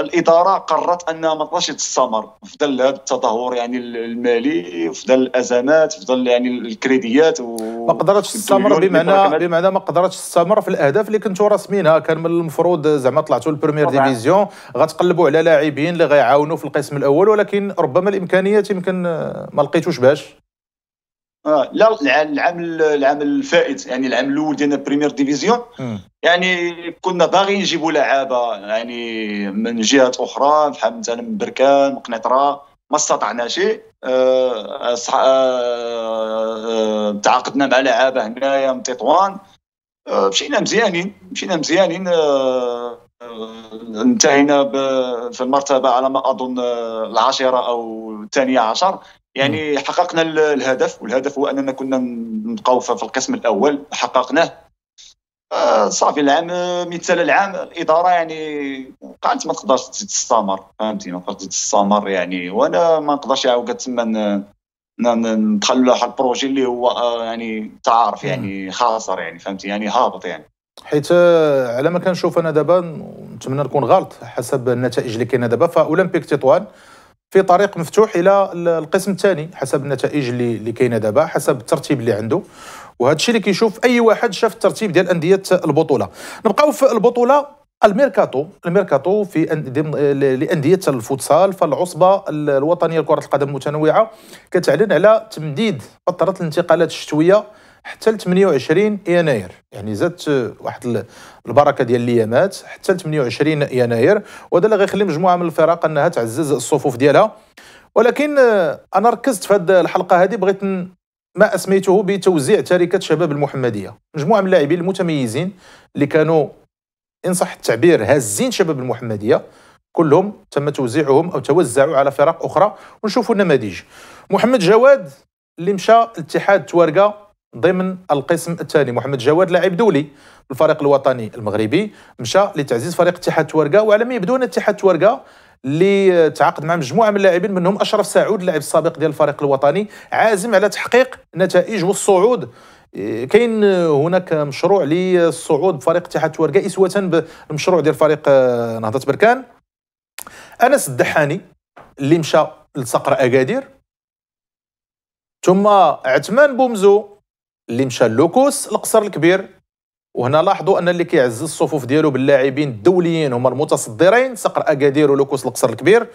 الاداره قررت انها ما تقدرش تستمر في ظل هذا التدهور يعني المالي في ظل الازمات في ظل يعني الكريديات و ما قدرتش تستمر بمعنى بمعنى ما قدرتش تستمر في الاهداف اللي كنتوا راسمينها كان من المفروض زعما طلعتوا للبريمير ديفيزيون غتقلبوا على لاعبين اللي غيعاونوا في القسم الاول ولكن ربما الامكانيات يمكن آه، ما لقيتوش باش آه لا العام العام الفائت يعني العام الاول ديالنا بريمير ديفيزيون يعني كنا باغيين نجيبوا لعابه يعني من جهات اخرى بحال مثلا من بركان من قنيطره ما استطعنا شيء آه،, آه آه تعاقدنا مع لعابه هنايا من تطوان آه، مشينا مزيانين مشينا مزيانين آه، انتهينا في المرتبه على ما اظن العاشره او الثانيه عشر يعني حققنا الهدف والهدف هو اننا كنا نبقاو في القسم الاول حققناه آه، صافي العام آه، مثال العام الاداره يعني قالت ما تقدرش تزيد تستمر فهمتي ما تقدرش تزيد تستمر يعني وانا ما نقدرش عاود تما ندخل لواحد البروجي اللي هو آه، يعني تعارف يعني خاسر يعني فهمتي يعني هابط يعني حيت على ما كنشوف انا دابا نتمنى نكون غلط حسب النتائج اللي كاينه دابا فاولمبيك تطوان في طريق مفتوح الى القسم الثاني حسب النتائج اللي اللي كاينه دابا حسب الترتيب اللي عنده وهذا الشيء اللي كيشوف اي واحد شاف الترتيب ديال انديه البطوله نبقاو في البطوله الميركاتو الميركاتو في لانديه الفوتسال فالعصبه الوطنيه لكره القدم المتنوعه كتعلن على تمديد فتره الانتقالات الشتويه حتى ل 28 يناير يعني زادت واحد البركه ديال الايامات حتى ل 28 يناير وهذا اللي غيخلي مجموعه من الفرق انها تعزز الصفوف ديالها ولكن آه، انا ركزت في هذه الحلقه هذه بغيت ما اسميته بتوزيع تركه شباب المحمديه مجموعه من اللاعبين المتميزين اللي كانوا ان صح التعبير هازين شباب المحمديه كلهم تم توزيعهم او توزعوا على فرق اخرى ونشوفوا النماذج محمد جواد اللي مشى لاتحاد توارقه ضمن القسم الثاني محمد جواد لاعب دولي الفريق الوطني المغربي مشى لتعزيز فريق اتحاد تورقه وعلى ما يبدو ان اتحاد تورقه اللي تعاقد مع مجموعه من اللاعبين منهم اشرف سعود اللاعب السابق ديال الفريق الوطني عازم على تحقيق نتائج والصعود كاين هناك مشروع للصعود بفريق اتحاد تورقه اسوه بالمشروع ديال فريق آه، نهضه بركان انس الدحاني اللي مشى لصقر اكادير ثم عثمان بومزو اللي مشى لوكوس القصر الكبير وهنا لاحظوا ان اللي كيعزز الصفوف ديالو باللاعبين الدوليين هما المتصدرين صقر اكادير ولوكوس القصر الكبير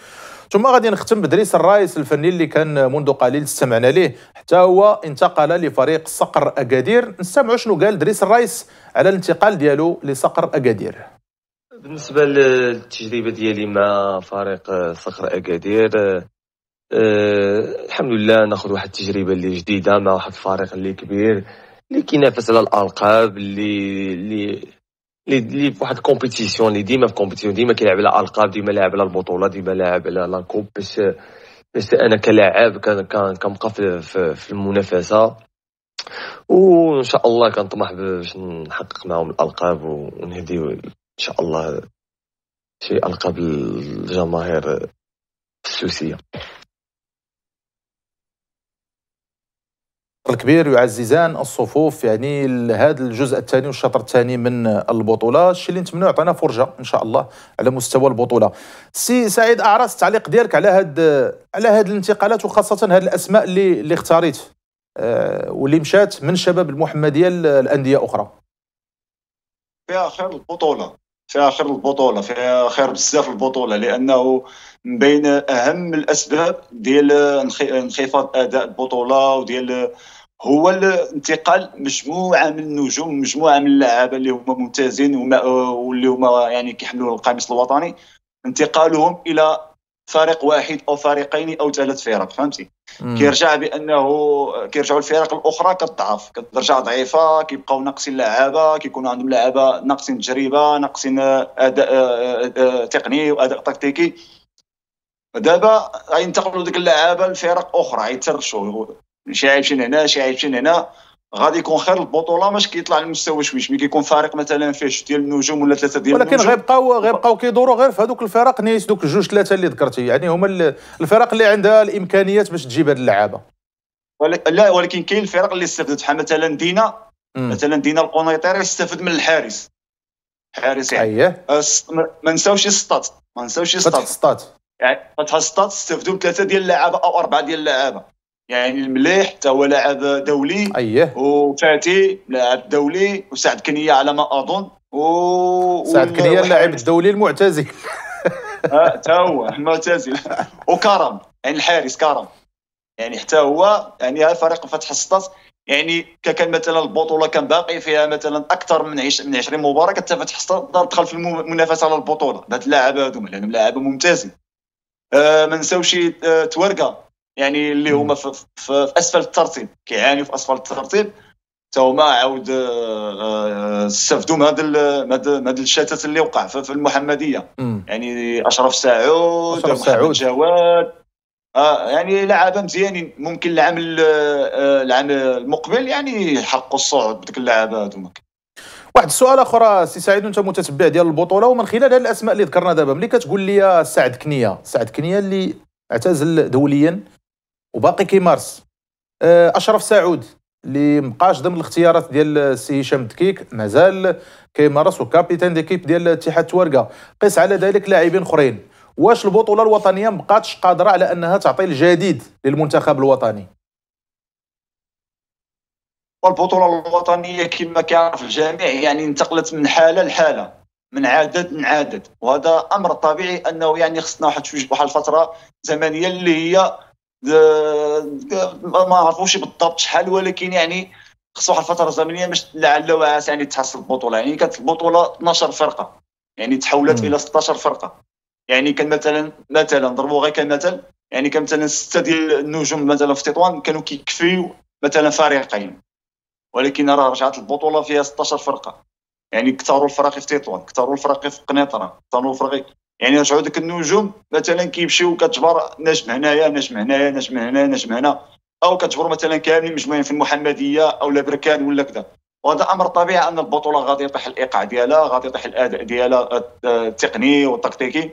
ثم غادي نختم بدريس الرايس الفني اللي كان منذ قليل استمعنا ليه حتى هو انتقل لفريق صقر اكادير نستمعوا شنو قال دريس الرايس على الانتقال ديالو لصقر اكادير بالنسبه للتجربه ديالي مع فريق صقر اكادير آه، الحمد لله ناخذ واحد التجربه اللي جديده مع واحد الفريق اللي كبير اللي كينافس على الالقاب اللي اللي اللي في واحد الكومبيتيسيون اللي ديما في كومبيتيسيون ديما كيلعب على الالقاب ديما لاعب على البطوله ديما لاعب على لاكوب باش باش انا كلاعب كنبقى في, في, في المنافسه وان شاء الله كنطمح باش نحقق معهم الالقاب ونهدي ان شاء الله شي القاب الجماهير السوسيه الكبير يعززان الصفوف يعني هذا الجزء الثاني والشطر الثاني من البطوله الشيء اللي نتمنى يعطينا فرجه ان شاء الله على مستوى البطوله سي سعيد اعراس التعليق ديالك على هاد على هاد الانتقالات وخاصه هاد الاسماء اللي اللي اختاريت أه واللي مشات من شباب المحمديه لانديه اخرى في اخر البطوله في اخر البطوله في اخر بزاف البطوله لانه من بين اهم الاسباب ديال انخفاض اداء البطوله وديال هو الانتقال مجموعه من النجوم مجموعه من اللعابه اللي هما ممتازين واللي هما يعني كيحملوا القميص الوطني انتقالهم الى فريق واحد او فريقين او ثلاث فرق فهمتي كيرجع بانه كيرجعوا الفرق الاخرى كتضعف كترجع ضعيفه كيبقاو ناقصين لعابه كيكونوا عندهم لعابه ناقصين تجربه ناقصين اداء تقني واداء تكتيكي دابا غينتقلوا ديك اللعابه لفرق اخرى غيترشوا شي عايشين هنا شي عايشين هنا غادي يكون خير البطوله باش كيطلع المستوى شويش ملي كيكون فارق مثلا فيه جوج ديال النجوم ولا ثلاثه ديال ولكن غيبقاو غيبقاو كيدوروا غير في هذوك الفرق نيس دوك الجوج ثلاثه اللي ذكرتي يعني هما الفرق اللي عندها الامكانيات باش تجيب هاد اللعابه لا ولكن كاين الفرق اللي استفدت بحال مثلا دينا مثلا دينا القنيطري استفد من الحارس حارس يعني أيه. أست... ما نساوش السطات ما نساوش السطات يعني فتح السطات استفدوا بثلاثه ديال اللعابه او اربعه ديال اللعابه يعني المليح حتى هو لاعب دولي اييه وفاتي لاعب دولي وسعد كنيه على ما اظن و سعد كنيه اللاعب الدولي المعتزل آه، حتى هو المعتزل وكرم يعني الحارس كرم يعني حتى هو يعني هذا فريق فتح السطات يعني كان مثلا البطوله كان باقي فيها مثلا اكثر من عش من 20 مباراه حتى فتح السطات دخل في المنافسه على البطوله بهذ اللاعب هذوما لانهم لاعب ممتازين آه ما نساوش آه تورقه يعني اللي هما في, في, في اسفل الترتيب كيعانيوا في اسفل الترتيب حتى هما عاود آه، آه، استفدوا من هذا هذا الشتات اللي وقع في المحمديه مم. يعني اشرف سعود اشرف سعود جواد آه يعني لعابه مزيانين ممكن العام آه، العام المقبل يعني يحققوا الصعود بديك اللعابه هذوما واحد السؤال اخر سي سعيد انت متتبع ديال البطوله ومن خلال هذه الاسماء اللي ذكرنا دابا ملي كتقول لي سعد كنيه سعد كنيه اللي اعتزل دوليا وباقي كيمارس آه، اشرف سعود اللي مبقاش ضمن الاختيارات ديال السي هشام دكيك مازال كيمارس وكابيتان ديكيب ديال اتحاد تورقه قيس على ذلك لاعبين اخرين واش البطوله الوطنيه مبقاتش قادره على انها تعطي الجديد للمنتخب الوطني والبطوله الوطنيه كما كيعرف الجميع يعني انتقلت من حاله لحاله من عدد لعدد وهذا امر طبيعي انه يعني خصنا واحد واحد الفتره زمنيه اللي هي آه، ما عرفوش بالضبط شحال ولكن يعني خص واحد الفتره زمنيه باش لعل وعسى يعني تحصل البطوله يعني كانت البطوله 12 فرقه يعني تحولت الى 16 فرقه يعني كان مثلا مثلا ضربوا غير كمثل يعني كان مثلا سته ديال النجوم مثلا في تطوان كانوا كيكفيو مثلا فريقين ولكن راه رجعت البطوله فيها 16 فرقه يعني كثروا الفراقي في تطوان كثروا الفراقي في قنيطره كثروا الفراقي يعني عندك النجوم مثلا كيمشيو كتجبر نجم هنايا نجم هنايا نجم هنا نجم هنا او كتجبر مثلا كاملين مجموعين في المحمديه او لا بركان ولا كذا وهذا امر طبيعي ان البطوله غادي يطيح الايقاع ديالها غادي يطيح الاداء ديالها التقني والتكتيكي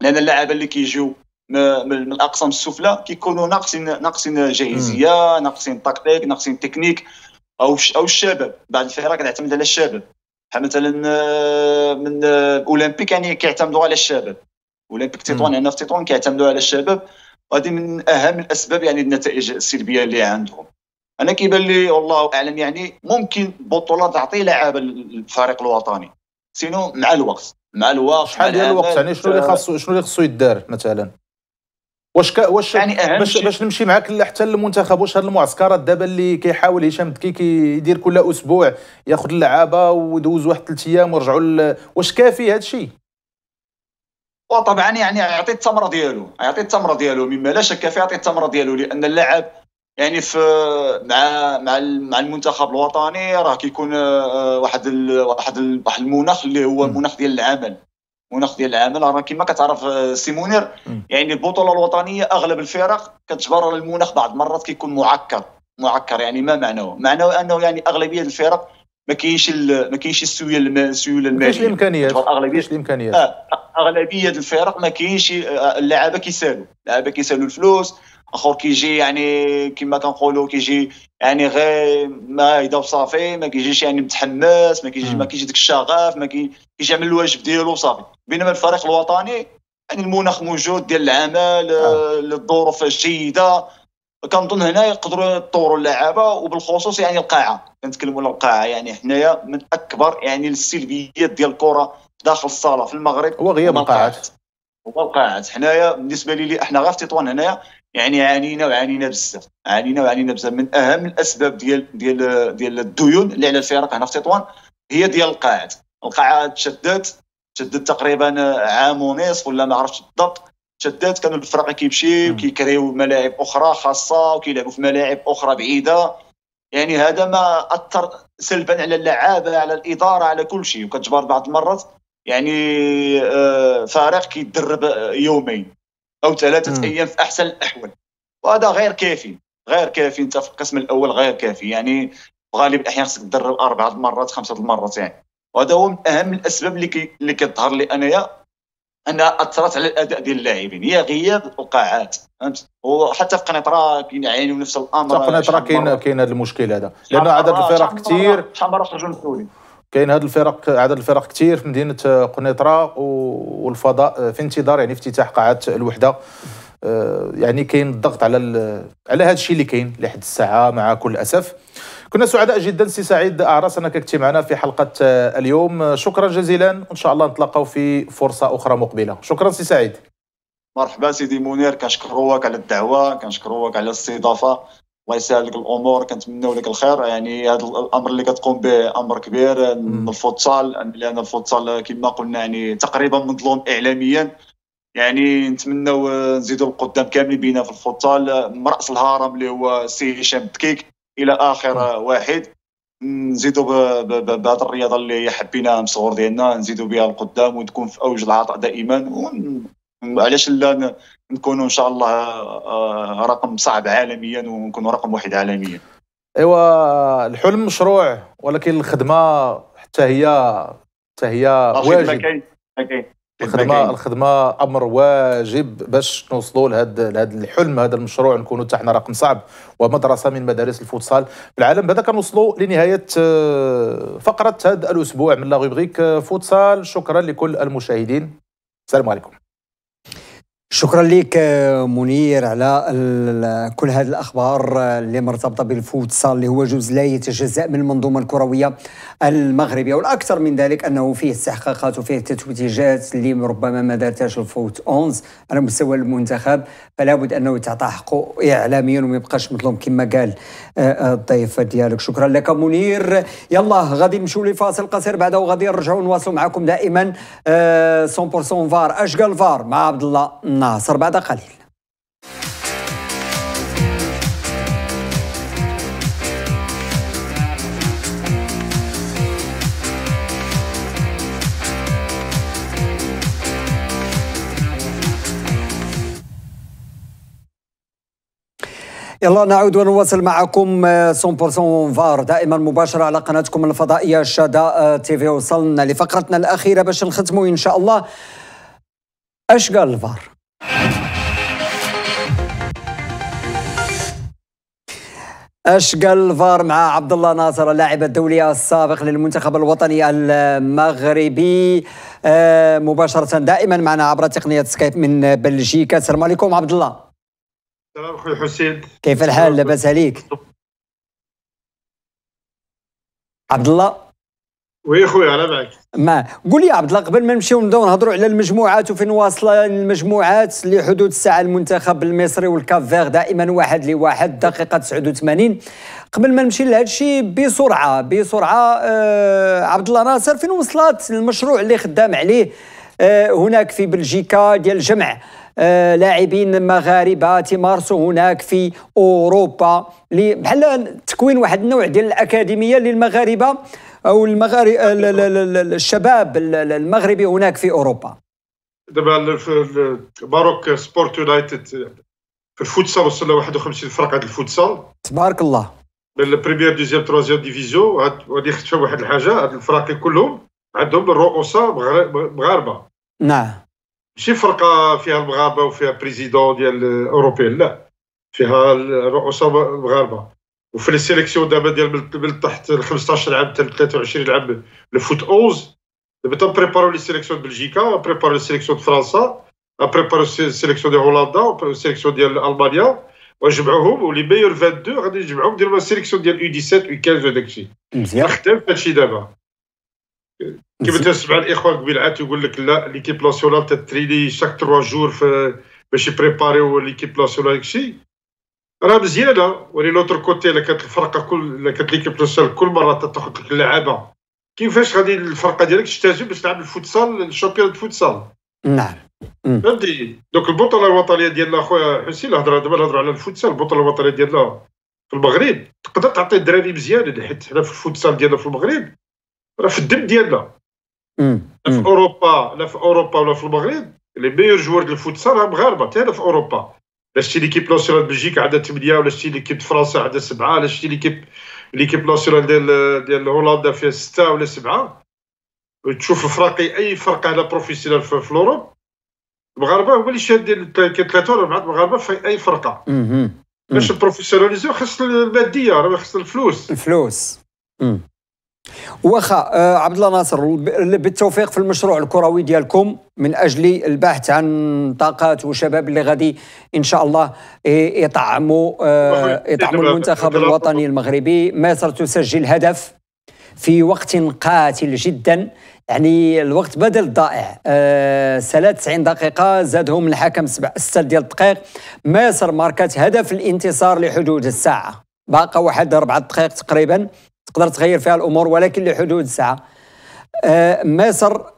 لان اللاعبه اللي كيجيو من الاقسام السفلى كيكونوا ناقصين ناقصين جاهزيه ناقصين تكتيك ناقصين تكنيك او او الشباب بعض الفرق كتعتمد على الشباب بحال مثلا آه، من آه، اولمبيك يعني كيعتمدوا على الشباب اولمبيك تطوان هنا في يعني تطوان كيعتمدوا على الشباب وهذه من اهم الاسباب يعني النتائج السلبيه اللي عندهم انا كيبان لي والله اعلم يعني ممكن بطوله تعطي لعابه الفريق الوطني سينو مع الوقت مع الوقت شحال ديال الوقت يعني شنو اللي خاصو آه. شنو اللي خاصو يدار مثلا واش واش يعني أهم باش, باش نمشي معاك حتى للمنتخب واش هاد المعسكرات دابا اللي كيحاول هشام تكي كيدير كل اسبوع ياخذ اللعابه ويدوز واحد ثلاث ايام ورجعوا ل... واش كافي هاد الشيء؟ وطبعا يعني يعطي الثمره ديالو يعطي الثمره ديالو مما لا شك فيه يعطي الثمره ديالو لان اللاعب يعني في مع مع مع المنتخب الوطني راه كيكون آه، واحد ال... واحد ال... واحد المناخ اللي هو المناخ ديال العمل المناخ ديال العمل راه كما كتعرف آه، سيمونير يعني البطوله الوطنيه اغلب الفرق كتجبر المناخ بعض المرات كيكون معكر معكر يعني ما معناه معناه انه يعني اغلبيه الفرق ما كاينش ما كاينش السيوله السيوله الماليه كاينش الامكانيات اغلبيه الامكانيات آه اغلبيه الفرق ما كاينش آه، اللعابه كيسالوا اللعابه كيسالوا الفلوس اخر كيجي يعني كما كنقولوا كيجي يعني غير ما يداو صافي ما كيجيش يعني متحمس ما كيجيش ما كيجي داك الشغف ما كيجيش يعمل الواجب ديالو صافي بينما الفريق الوطني يعني المناخ موجود ديال العمل آه. الظروف الجيده كنظن هنا يقدروا يطوروا اللعابه وبالخصوص يعني القاعه كنتكلموا على القاعه يعني حنايا من اكبر يعني السلبيات ديال الكره داخل الصاله في المغرب هو غياب القاعات هو القاعات حنايا بالنسبه لي, لي احنا غير في تطوان هنايا يعني عانينا وعانينا بزاف عانينا وعانينا بزاف من اهم الاسباب ديال ديال ديال الديون اللي على الفرق هنا في تطوان هي ديال القاعات القاعات تشدات شدت تقريبا عام ونصف ولا ما عرفتش بالضبط شدات كانوا الفرق كيمشيو كيكريو ملاعب اخرى خاصه وكيلعبوا في ملاعب اخرى بعيده يعني هذا ما اثر سلبا على اللعابه على الاداره على كل شيء وكتجبر بعض المرات يعني آه، فريق كيدرب يومين او ثلاثه م. ايام في احسن الاحوال وهذا غير كافي غير كافي انت في القسم الاول غير كافي يعني في غالب الاحيان خصك تدرب اربعه المرات خمسه المرات يعني وهذا هو من اهم الاسباب اللي اللي كتظهر لي انايا انها اثرت على الاداء ديال اللاعبين هي غياب القاعات فهمت وحتى في قنيطره كاين عيني نفس الامر في قنيطره كاين كاين هذا المشكل هذا لان عدد الفرق كثير شحال مره خرجوا كاين هاد الفرق عدد الفرق كثير في مدينه قنيطره والفضاء في انتظار يعني افتتاح قاعه الوحده آه، يعني كاين الضغط على على هذا الشيء اللي كاين لحد الساعه مع كل اسف كنا سعداء جدا سي سعيد اعراس انك كنت معنا في حلقه اليوم شكرا جزيلا وان شاء الله نتلاقاو في فرصه اخرى مقبله شكرا سي سعيد مرحبا سيدي منير كنشكروك على الدعوه كنشكروك على الاستضافه الله يسهل لك الامور كنتمنوا لك الخير يعني هذا الامر اللي كتقوم به امر كبير الفوتسال لان الفوتسال كما قلنا يعني تقريبا مظلوم اعلاميا يعني نتمناو نزيدوا القدام كاملين بينا في الفوتسال من راس الهرم اللي هو سي هشام بكيك الى اخر واحد نزيدوا بهذه الرياضه اللي حبيناها من الصغر ديالنا نزيدوا بها القدام وتكون في اوج العطاء دائما وعلاش لا نكونوا ان شاء الله آه، رقم صعب عالميا ونكونوا رقم واحد عالميا ايوا الحلم مشروع ولكن الخدمه حتى هي حتى هي واجب الخدمه الخدمه امر واجب باش نوصلوا لهذا لهذا الحلم هذا المشروع نكونوا حتى حنا رقم صعب ومدرسه من مدارس الفوتسال في العالم هذا كنوصلوا لنهايه آه، فقره هذا الاسبوع من لا آه، فوتسال شكرا لكل المشاهدين السلام عليكم شكرا لك منير على كل هذه الاخبار اللي مرتبطه بالفوتسال اللي هو جزء لا يتجزا من المنظومه الكرويه المغربيه والاكثر من ذلك انه فيه استحقاقات وفيه تتويجات اللي ربما ما دارتهاش الفوت 11 على مستوى المنتخب فلا بد انه تعطى حقه اعلاميا وما يبقاش مظلوم كما قال آه، الضيف ديالك شكرا لك منير يلا غادي نمشيو لفاصل قصير بعده وغادي نرجعوا نواصلوا معكم دائما آه، 100% فار اش قال فار مع عبد الله الناصر بعد قليل يلا نعود ونواصل معكم 100% آه، فار دائما مباشرة على قناتكم الفضائية شادا آه، تي في وصلنا لفقرتنا الأخيرة باش نختموا إن شاء الله أش قال الفار قال الفار مع عبد الله ناصر اللاعب الدولي السابق للمنتخب الوطني المغربي آه، مباشره دائما معنا عبر تقنيه سكايب من بلجيكا السلام عليكم عبد الله السلام اخوي حسين كيف الحال لاباس عليك عبد الله وي خويا على بالك ما قول لي عبد الله قبل ما نمشيو نبداو نهضروا على المجموعات وفين واصله المجموعات لحدود الساعه المنتخب المصري والكاف فيغ دائما واحد لواحد دقيقه 89 قبل ما نمشي لهذا الشيء بسرعه بسرعه آه عبد الله ناصر فين وصلت المشروع اللي خدام عليه آه هناك في بلجيكا ديال جمع آه لاعبين مغاربه تمارسوا هناك في اوروبا بحال تكوين واحد النوع ديال الاكاديميه للمغاربه او المغارب الشباب المغربي هناك في اوروبا دابا باروك سبورت يونايتد في الفوتسال وصلنا 51 فرقه ديال الفوتسال تبارك الله بالبريمير دوزيام تروزيام ديفيزيون غادي يكتشفوا واحد الحاجه هاد الفرق كلهم عندهم الرؤساء مغاربه نعم ماشي فرقه فيها المغاربه وفيها بريزيدون ديال اوروبيين لا فيها الرؤساء مغاربه وفي السيليكسيون دابا ديال من تحت 15 لعب حتى 23 لعب الفوت 11 دابا تنبريباريو لي سيليكسيون د بلجيكا بريبارو لي سيليكسيون د فرنسا بريبارو سيليكسيون ديال هولندا سيليكسيون ديال المانيا ونجمعوهم ولي ميور 22 غادي نجمعوهم نديروا سيليكسيون ديال يو 17 يو 15 وداكشي مزيان خدام في هادشي دابا كيف تسمع الاخوان قبيل عاد يقول لك لا ليكيب ناسيونال تتريني شاك 3 جور في باش يبريباريو ليكيب ناسيونال داكشي راه مزيانه ولكن لوتر كوتي الا كانت الفرقه كل الا كانت ليكيب ناسيونال كل مره تاخذ لك اللعابه كيفاش غادي الفرقه ديالك تجتازي باش تلعب الفوتسال الشامبيون الفوتسال نعم فهمتي دوك البطوله الوطنيه ديالنا اخويا حسين الهضره دابا نهضروا على الفوتسال البطوله الوطنيه ديالنا في المغرب تقدر تعطي الدراري مزيان حيت حنا في الفوتسال ديالنا في المغرب راه في الدم ديالنا لا في اوروبا لا في اوروبا ولا في المغرب لي ميور جوار ديال الفوتسال راه مغاربه حتى في اوروبا لا شتي ليكيب ناسيونال بلجيك عندها 8 ولا شتي ليكيب فرنسا عندها 7 لا شتي ليكيب ليكيب ناسيونال ديال ديال هولندا فيها 6 ولا 7 تشوف فرقي اي فرقه على بروفيسيونال في الاوروب المغاربه هما اللي شادين ثلاثه ولا اربعه المغاربه في اي فرقه باش البروفيسيوناليزيو خاص الماديه راه خاص الفلوس الفلوس واخا آه، عبد الله ناصر بالتوفيق في المشروع الكروي ديالكم من اجل البحث عن طاقات وشباب اللي غادي ان شاء الله يطعموا آه، يطعموا المنتخب الوطني المغربي مصر تسجل هدف في وقت قاتل جدا يعني الوقت بدل ضائع 93 آه، دقيقة زادهم الحكم ستة ديال الدقائق مصر ماركت هدف الانتصار لحدود الساعة باقى واحد أربعة دقائق تقريبا تقدر تغير فيها الامور ولكن لحدود ساعه آه، مصر آه،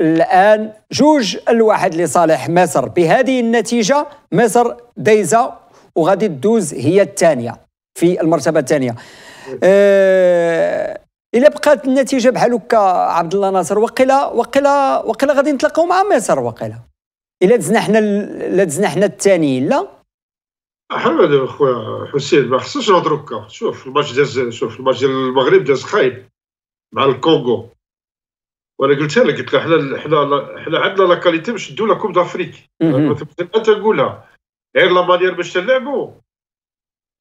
الان جوج الواحد لصالح مصر بهذه النتيجه مصر دايزه وغادي تدوز هي الثانيه في المرتبه الثانيه أه الا بقات النتيجه بحال هكا عبد الله ناصر وقيلا وقيلا وقيلا غادي نتلاقاو مع مصر وقيلا الا تزنا حنا الا دزنا حنا الثانيين لا احمد اخويا حسين ما خصناش نهضروا هكا شوف الماتش داز شوف الماتش ديال المغرب داز خايب مع الكونغو وانا قلتها لك قلت لها حنا حنا عندنا لا كاليتي باش ندو لا كوب دافريك انت قولها غير لا مانيير باش تلعبوا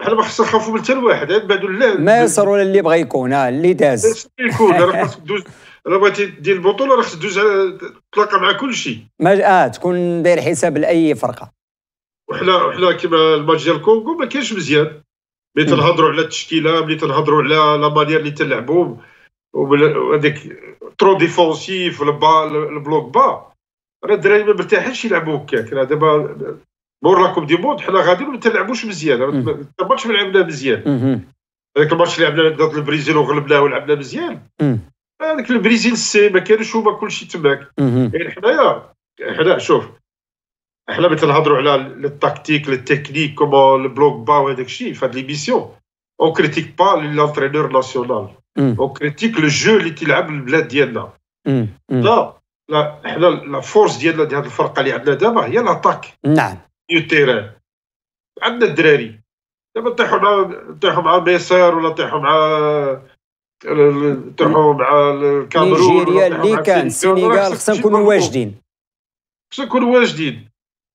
حنا ما خصنا نخافوا من حتى واحد عاد بعدو لا ما يصروا اللي بغى يكون ها اللي داز يكون راه خاصك دوز راه بغيتي دير البطوله راه خصك دوز آه، تلاقى مع كل شيء اه تكون داير حساب لاي فرقه وحنا وحنا كيما الماتش ديال الكونغو ما كانش مزيان ملي تنهضروا على التشكيله ملي تنهضروا على لا مانيير اللي تلعبوا وهذيك ترو ديفونسيف البا البلوك با راه الدراري ما مرتاحينش يلعبوا هكاك راه دابا مور كوب دي موند حنا غاديين ما تلعبوش مزيان الماتش ما لعبناه مزيان هذاك الماتش اللي لعبنا ضد البريزيل وغلبناه ولعبنا مزيان هذاك البريزيل سي ما كانش هما كلشي تماك يعني حنايا حنا شوف حنا بيت نهضروا على التكتيك التكنيك كومون البلوك با وهداك الشيء في هاد ليميسيون اون كريتيك با لونترينور ناسيونال اون كريتيك لو جو اللي تيلعب البلاد ديالنا mm. Mm. لا لا حنا لا فورس ديالنا ديال هاد الفرقه اللي عندنا دابا هي لاتاك نعم يو تيران عندنا الدراري دابا نطيحوا مع نطيحوا مع ميسر ولا نطيحوا مع نطيحوا مع الكاميرون نيجيريا اللي كان السنغال خصنا نكونوا واجدين خصنا نكونوا واجدين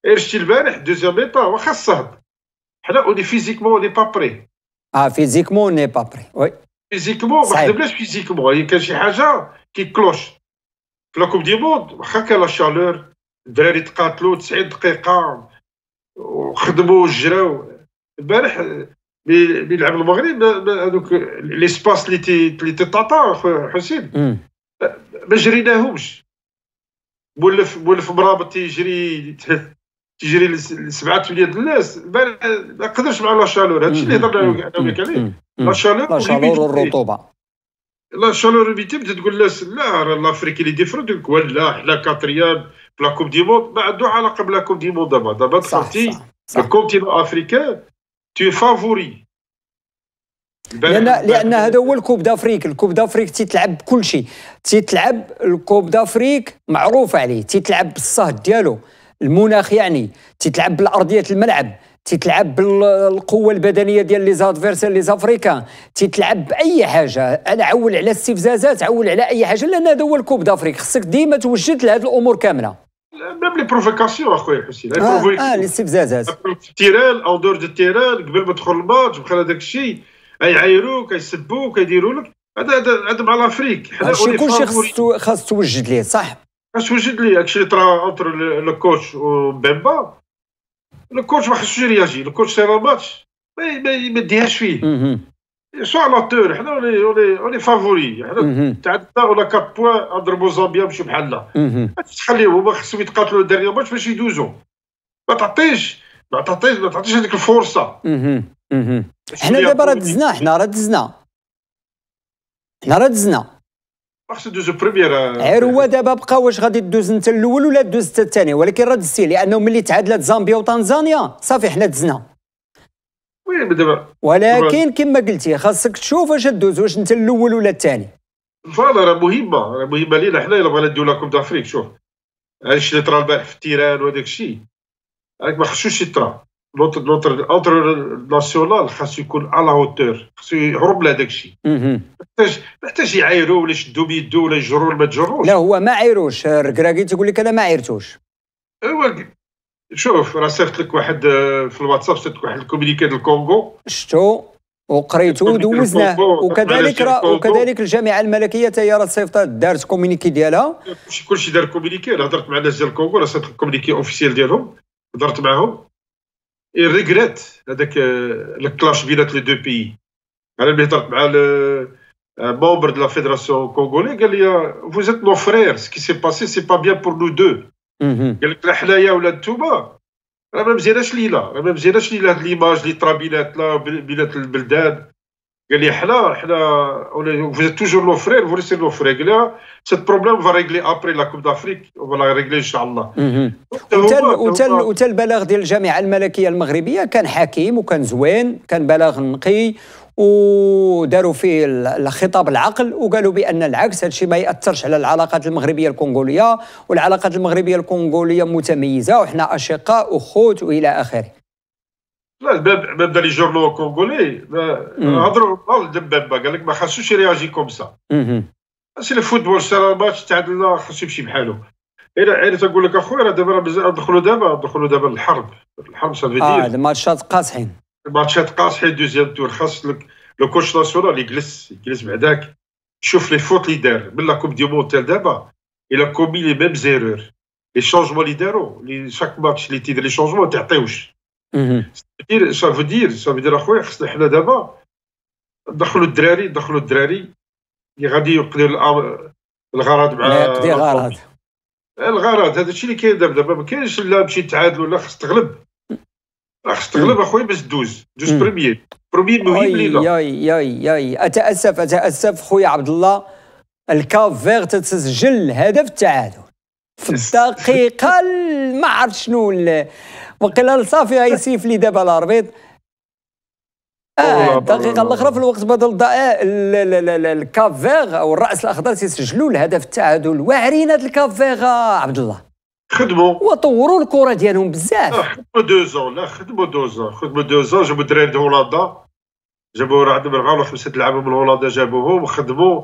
ارشتي البارح دوزيام ايطا واخا الصهد حنا اوني فيزيكمون اوني با بري اه فيزيكمون اوني با بري وي فيزيكمون ما خدمناش فيزيكمون هي كان شي حاجه كي كلوش في لاكوب دي موند واخا كان لا شالور الدراري تقاتلوا 90 دقيقه وخدموا وجراو البارح ملي لعب المغرب هذوك ليسباس اللي تي اللي تتعطى حسين ما جريناهمش مولف مولف مرابط تيجري تجري لسبعه ثمانيه الناس ما قدرش مع لا شالور الشيء اللي هضرنا انا عليه يعني، لا شالور لا شالور والرطوبه لا شالور ريبيتي تقول الناس لا راه لافريكي اللي ديفرون تقول ولا حنا كاتريال في لا كوب دي موند ما عنده علاقه بلا كوب دي موند دابا دابا دخلتي الكونتينون افريكان تي فافوري لان لان هذا هو الكوب دافريك الكوب دافريك تيتلعب بكل شيء تيتلعب الكوب دافريك معروف عليه تيتلعب بالصهد ديالو المناخ يعني تتلعب بالارضيه الملعب تتلعب بالقوه البدنيه ديال لي زادفيرسير لي زافريكان تتلعب باي حاجه انا عول على استفزازات عول على اي حاجه لان هذا هو الكوب دافريك خصك ديما توجد لهذه الامور كامله ميم لي بروفوكاسيون اخويا حسين اه الاستفزازات آه، في التيران او دور دو التيران قبل ما تدخل الماتش بخلا داك الشيء يعايروك يسبوك يديروا لك هذا هذا مع لافريك هادشي كلشي خاص توجد ليه صح اش وجد لي هادشي طرا اونتر لو كوتش وبيمبا لو كوتش ما خصوش يرياجي لو كوتش سير الماتش ما يديهاش فيه سوا لاتور حنا ولي ولي ولي فافوري حنا تعدى ولا 4 بوان اضربوا زامبيا مشي بحالنا تخليهم هما خصهم يتقاتلوا الدريه ماتش باش يدوزوا ما تعطيش ما تعطيش ما تعطيش هذيك الفرصه حنا دابا راه دزنا حنا راه دزنا حنا راه دزنا اقصد دوز بروميير آه، هو دابا بقى واش غادي دوز انت الاول ولا دوز انت الثاني ولكن راه دزتي لانه ملي تعادلات زامبيا وتنزانيا صافي حنا دزنا وي دابا ولكن كما قلتي خاصك تشوف واش دوز واش انت الاول ولا الثاني فوالا راه مهمه راه مهمه لينا حنا الا بغينا نديو لاكوب دافريك شوف هادشي اللي طرا البارح في التيران وهاداك الشيء راك ما خصوش يطرا لوتر لوتر لوتر ناسيونال خاصو يكون على هوتور خاصو يهرب له داك الشيء محتاج محتاج يعايروه ولا يشدوا بيدو ولا يجروا ما تجروش لا هو ما عايروش الركراكي تقول لك انا ما عايرتوش ايوا أه، شوف راه صيفط لك واحد آه، في الواتساب صيفط لك واحد الكومينيكي ديال الكونغو شفتو وقريته ودوزناه وكذلك را وكذلك الجامعه الملكيه تاهي هي راه صيفطات دارت كومينيكي ديالها كلشي دار كومينيكي انا هضرت مع الناس ديال الكونغو راه صيفط الكومينيكي اوفيسيال ديالهم هضرت معاهم il regrette le clash entre les deux pays. Le membre de la fédération congolaise, il a, vous êtes mon frère. ce qui s'est passé, ce n'est pas bien pour nous deux. Il y a ou la Touba. Même Zéna Chlila, même là de l'image, les trabinettes là, villes-là, les trabinettes de قال لي حنا حنا فوز توجور toujours nos frères vous قال لي سيت بروبليم فا ريغلي ابري لا كوب دافريك فوالا ريغلي ان شاء الله وتا وتا البلاغ ديال الجامعه الملكيه المغربيه كان حكيم وكان زوين كان بلاغ نقي وداروا فيه الخطاب العقل وقالوا بان العكس هادشي ما ياثرش على العلاقات المغربيه الكونغوليه والعلاقات المغربيه الكونغوليه متميزه وحنا اشقاء وخوت والى اخره لا الباب باب لي جورنو كونغولي هضروا مع الدبابه قال لك ما خاصوش يرياجي كوم سا سي الفوتبول سير الماتش تعادلنا خاصو يمشي بحالو انا انا تنقول لك اخويا راه دابا راه دخلوا دابا دخلوا دابا للحرب الحرب سافي اه الماتشات قاصحين الماتشات قاصحين دوزيام تور خاص لك لو كوتش ناسيونال يجلس يجلس بعداك شوف لي فوت اللي دار من لا كوب دي مون تاع دابا الى كومي لي ميم زيرور لي شونجمون اللي دارو لي شاك ماتش اللي تيدير لي شونجمون ما تعطيوش سافو دير سافو دير اخويا خصنا حنا دابا دخلوا الدراري دخلوا الدراري اللي غادي يقضي الغرض مع يقضي غرض الغرض هذا الشيء اللي كاين دابا دابا ما كاينش لا تمشي تعادل لا خص تغلب خص تغلب اخويا باش دوز دوز بريمير بريمير مهم لينا ياي ياي ياي اتاسف اتاسف خويا عبد الله الكاف فيغ تسجل هدف التعادل في الدقيقة ما عرفت شنو وقيلا صافي هاي سيف لي دابا الاربيط اه الدقيقه الاخرى في الوقت بدل الكاف فيغ او الراس الاخضر تيسجلوا الهدف التعادل واعرين هاد الكاف فيغ عبد الله خدموا وطوروا الكره ديالهم بزاف آه، خدموا دوزون لا خدموا دوزون خدموا دوزون جابوا الدراري ديال هولندا جابوا راه عندهم غالو خمسه تلعبوا من هولندا جابوهم وخدموا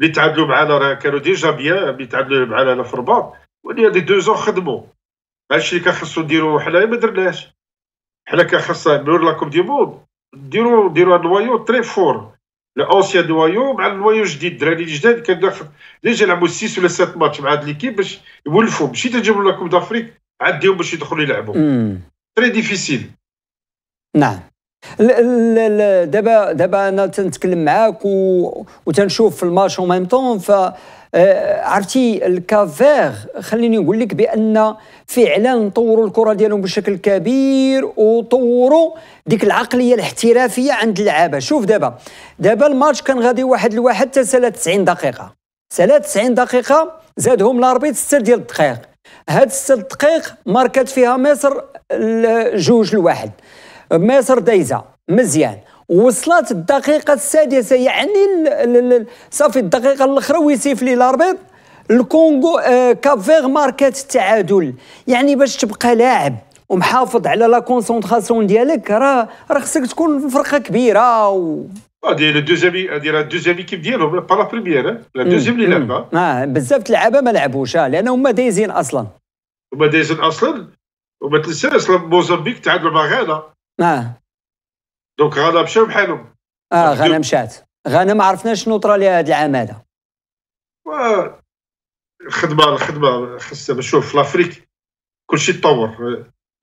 اللي تعادلوا معنا راه كانوا ديجا بيان اللي تعادلوا معنا في الرباط ولي هذه دوزون خدموا هادشي كان كنخصو ديرو حنايا ما درناش حنا كان خصنا بلور لاكوب دي موند ديرو ديرو هاد الوايو تري فور اونسيان دوايو مع الوايو الجديد الدراري الجداد كان ديجا لعبوا سيس ولا 7 ماتش مع هاد ليكيب باش يولفوا ماشي تجيبوا لاكوب دافريك عديهم باش يدخلوا يلعبوا تري ديفيسيل نعم دابا دابا انا تنتكلم معاك و... وتنشوف في الماتش اون ميم طون ف آه، عرفتي الكافير خليني نقول لك بان فعلا طوروا الكره ديالهم بشكل كبير وطوروا ديك العقليه الاحترافيه عند اللعابه شوف دابا دابا الماتش كان غادي واحد لواحد حتى 93 90 دقيقه 93 90 دقيقه زادهم لاربيت 6 ديال الدقائق هاد 6 دقائق ماركات فيها مصر جوج لواحد مصر دايزه مزيان وصلت الدقيقة السادسة يعني صافي الدقيقة الأخرى ويسيف لي الأربيض الكونغو آه، كافيغ ماركات التعادل يعني باش تبقى لاعب ومحافظ على لا كونسونطراسيون ديالك راه راه خصك تكون فرقه كبيره و هذه آه، لا دوزيام هذه لا دوزيام ايكيب ديالهم با لا بريميير لا دوزيام اللي لعبها اه بزاف تلعبها ما لعبوش آه، لان هما دايزين اصلا هما دايزين اصلا وما تنساش موزمبيك تعادلوا مع غانا اه دونك غانا مشاو بحالهم اه غانا مشات غانا ما عرفناش شنو طرا لها هذا العام هذا الخدمه الخدمه خاصها شوف في لافريك كلشي تطور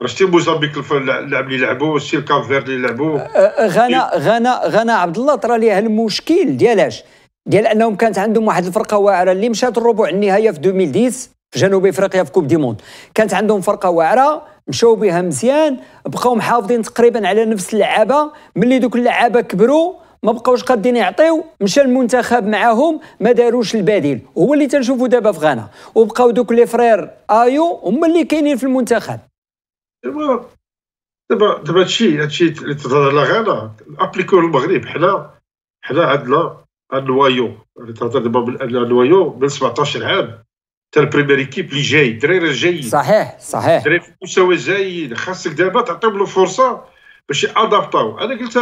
راه شتي موزامبيك اللاعب اللي لعبوا شتي الكاف فيرد اللي لعبوا آه، آه، إيه. غانا غانا غانا عبد الله طرا ليها المشكل ديالاش ديال انهم كانت عندهم واحد الفرقه واعره اللي مشات الربع النهائي في 2010 في جنوب افريقيا في كوب دي موند كانت عندهم فرقه واعره مشاو بها مزيان بقاو محافظين تقريبا على نفس اللعابه ملي دوك اللعابه كبروا ما بقاوش قادين يعطيو مشى المنتخب معاهم ما داروش البديل هو اللي تنشوفو دابا في غانا وبقاو دوك لي فرير ايو هما اللي كاينين في المنتخب دابا دابا دابا هادشي هادشي اللي تهضر على غانا ابليكو المغرب حنا حنا عندنا النوايو اللي تهضر دابا النوايو من 17 عام تاع البريمير ايكيب اللي جاي الدراري الجايين صحيح صحيح الدراري في المستوى الجيد خاصك دابا تعطيهم له فرصه باش يادابتاو انا قلت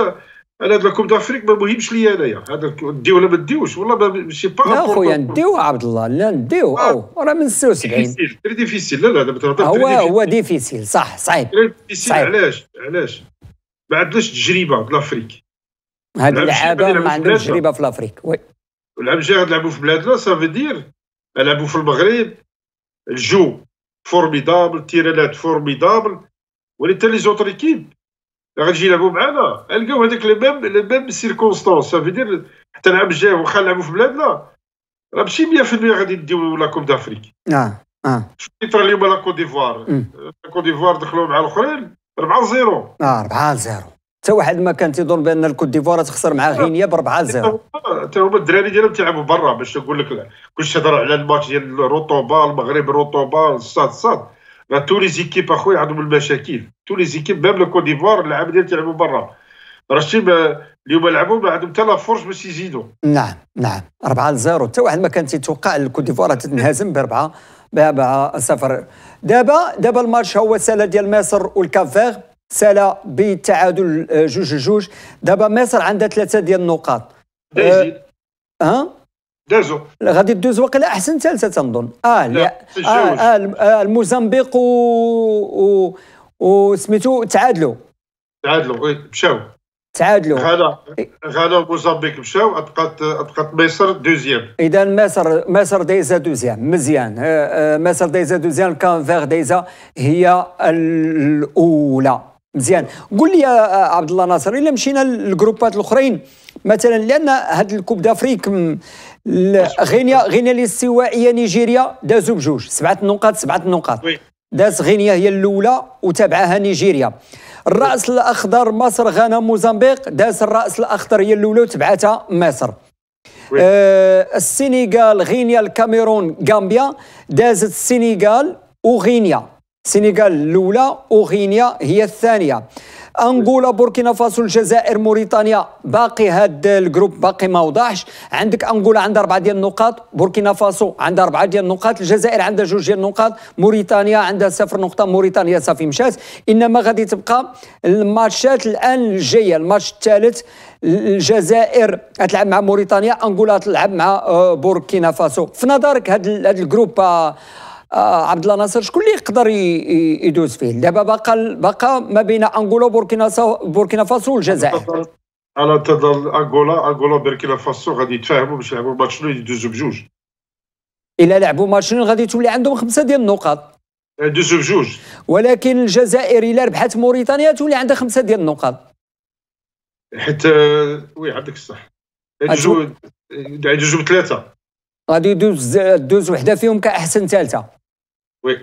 انا هاد لاكوب دافريك ما مهمش ليا انايا هذا ندي ولا ما نديوش والله ماشي با لا خويا نديو عبد الله لا نديو ah. او راه من 76 تري ديفيسيل لا لا دابا تهضر آه، هو هو ديفيسيل صح صعيب ديفيسيل علاش علاش ما عندناش تجربه في لافريك هاد اللعابه ما عندهمش تجربه في لافريك وي ولعب جاي غادي في بلادنا سافي دير لعبوا في المغرب الجو فورميدابل تيرالات فورميدابل ولي لي زوتر ايكيب غادي يلعبوا معنا لقاو هذاك لي ميم لي ميم سيركونستونس سافيدير دير حتى العام الجاي واخا نلعبوا في بلادنا راه ماشي 100% غادي نديو لا كوب دافريك اه اه ترى اليوم لا كوت ديفوار لا كوت ديفوار دخلوا مع الاخرين 4 0 اه 4 0 حتى واحد ما كان تيظن بان الكوت ديفوار تخسر مع غينيا ب 4 0 حتى هما الدراري ديالهم تيلعبوا برا باش نقول لك كلشي تهضر على الماتش ديال الرطوبه المغرب الرطوبه الصاد الصاد تو لي زيكيب اخويا عندهم المشاكل تو لي زيكيب باب الكوت ديفوار اللعاب ديالهم تيلعبوا برا شتي اليوم لعبوا ما عندهم حتى لا فورس باش يزيدوا نعم نعم 4 0 حتى واحد ما كان تيتوقع الكوت ديفوار تنهزم باربعه بابا صفر دابا دابا الماتش هو سالا ديال مصر والكافير سالا بالتعادل آه، جوج جوج دابا مصر عندها ثلاثه ديال النقاط آه، ها أه؟ دازو غادي دوز وقيلا احسن ثالثه تنظن اه لا, آه, آه،, آه الموزمبيق و, و... سميتو تعادلوا تعادلوا وي مشاو تعادلوا غانا غانا وموزمبيق مشاو ابقات ابقات مصر دوزيام اذا مصر مصر دايزه دوزيام مزيان مصر دايزه دوزيام كان فيغ دايزه هي الاولى مزيان قول لي يا عبد الله ناصر الا مشينا للجروبات الاخرين مثلا لان هاد الكوب دافريك غينيا غينيا الاستوائيه نيجيريا دازوا بجوج سبعه نقاط سبعه نقاط داز غينيا هي الاولى وتابعها نيجيريا الراس الاخضر مصر غانا موزمبيق داز الراس الاخضر هي الاولى وتبعتها مصر آه السنغال غينيا الكاميرون غامبيا دازت السنغال وغينيا السنغال الاولى وغينيا هي الثانيه انغولا بوركينا فاسو الجزائر موريتانيا باقي هاد الجروب باقي ما وضحش عندك انغولا عندها اربعه ديال النقاط بوركينا فاسو عندها اربعه ديال النقاط الجزائر عندها جوج ديال النقاط موريتانيا عندها صفر نقطه موريتانيا صافي مشات انما غادي تبقى الماتشات الان الجايه الماتش الثالث الجزائر تلعب مع موريتانيا انغولا تلعب مع بوركينا فاسو في نظرك هاد الجروب آه عبد الله ناصر شكون اللي يقدر يدوز فيه دابا باقا باقا ما بين انغولا وبوركينا بوركينا فاسو والجزائر على تظل انغولا انغولا بوركينا فاسو غادي يتفاهموا باش يلعبوا ماتش يدوزوا بجوج الا لعبوا ماتش غادي تولي عندهم خمسه ديال النقاط يدوزوا بجوج ولكن الجزائر الا ربحت موريتانيا تولي عندها خمسه ديال النقاط حيت آه، وي عندك الصح يدوزوا يدوزوا بثلاثه غادي يدوز دوز وحده فيهم كاحسن ثالثه وي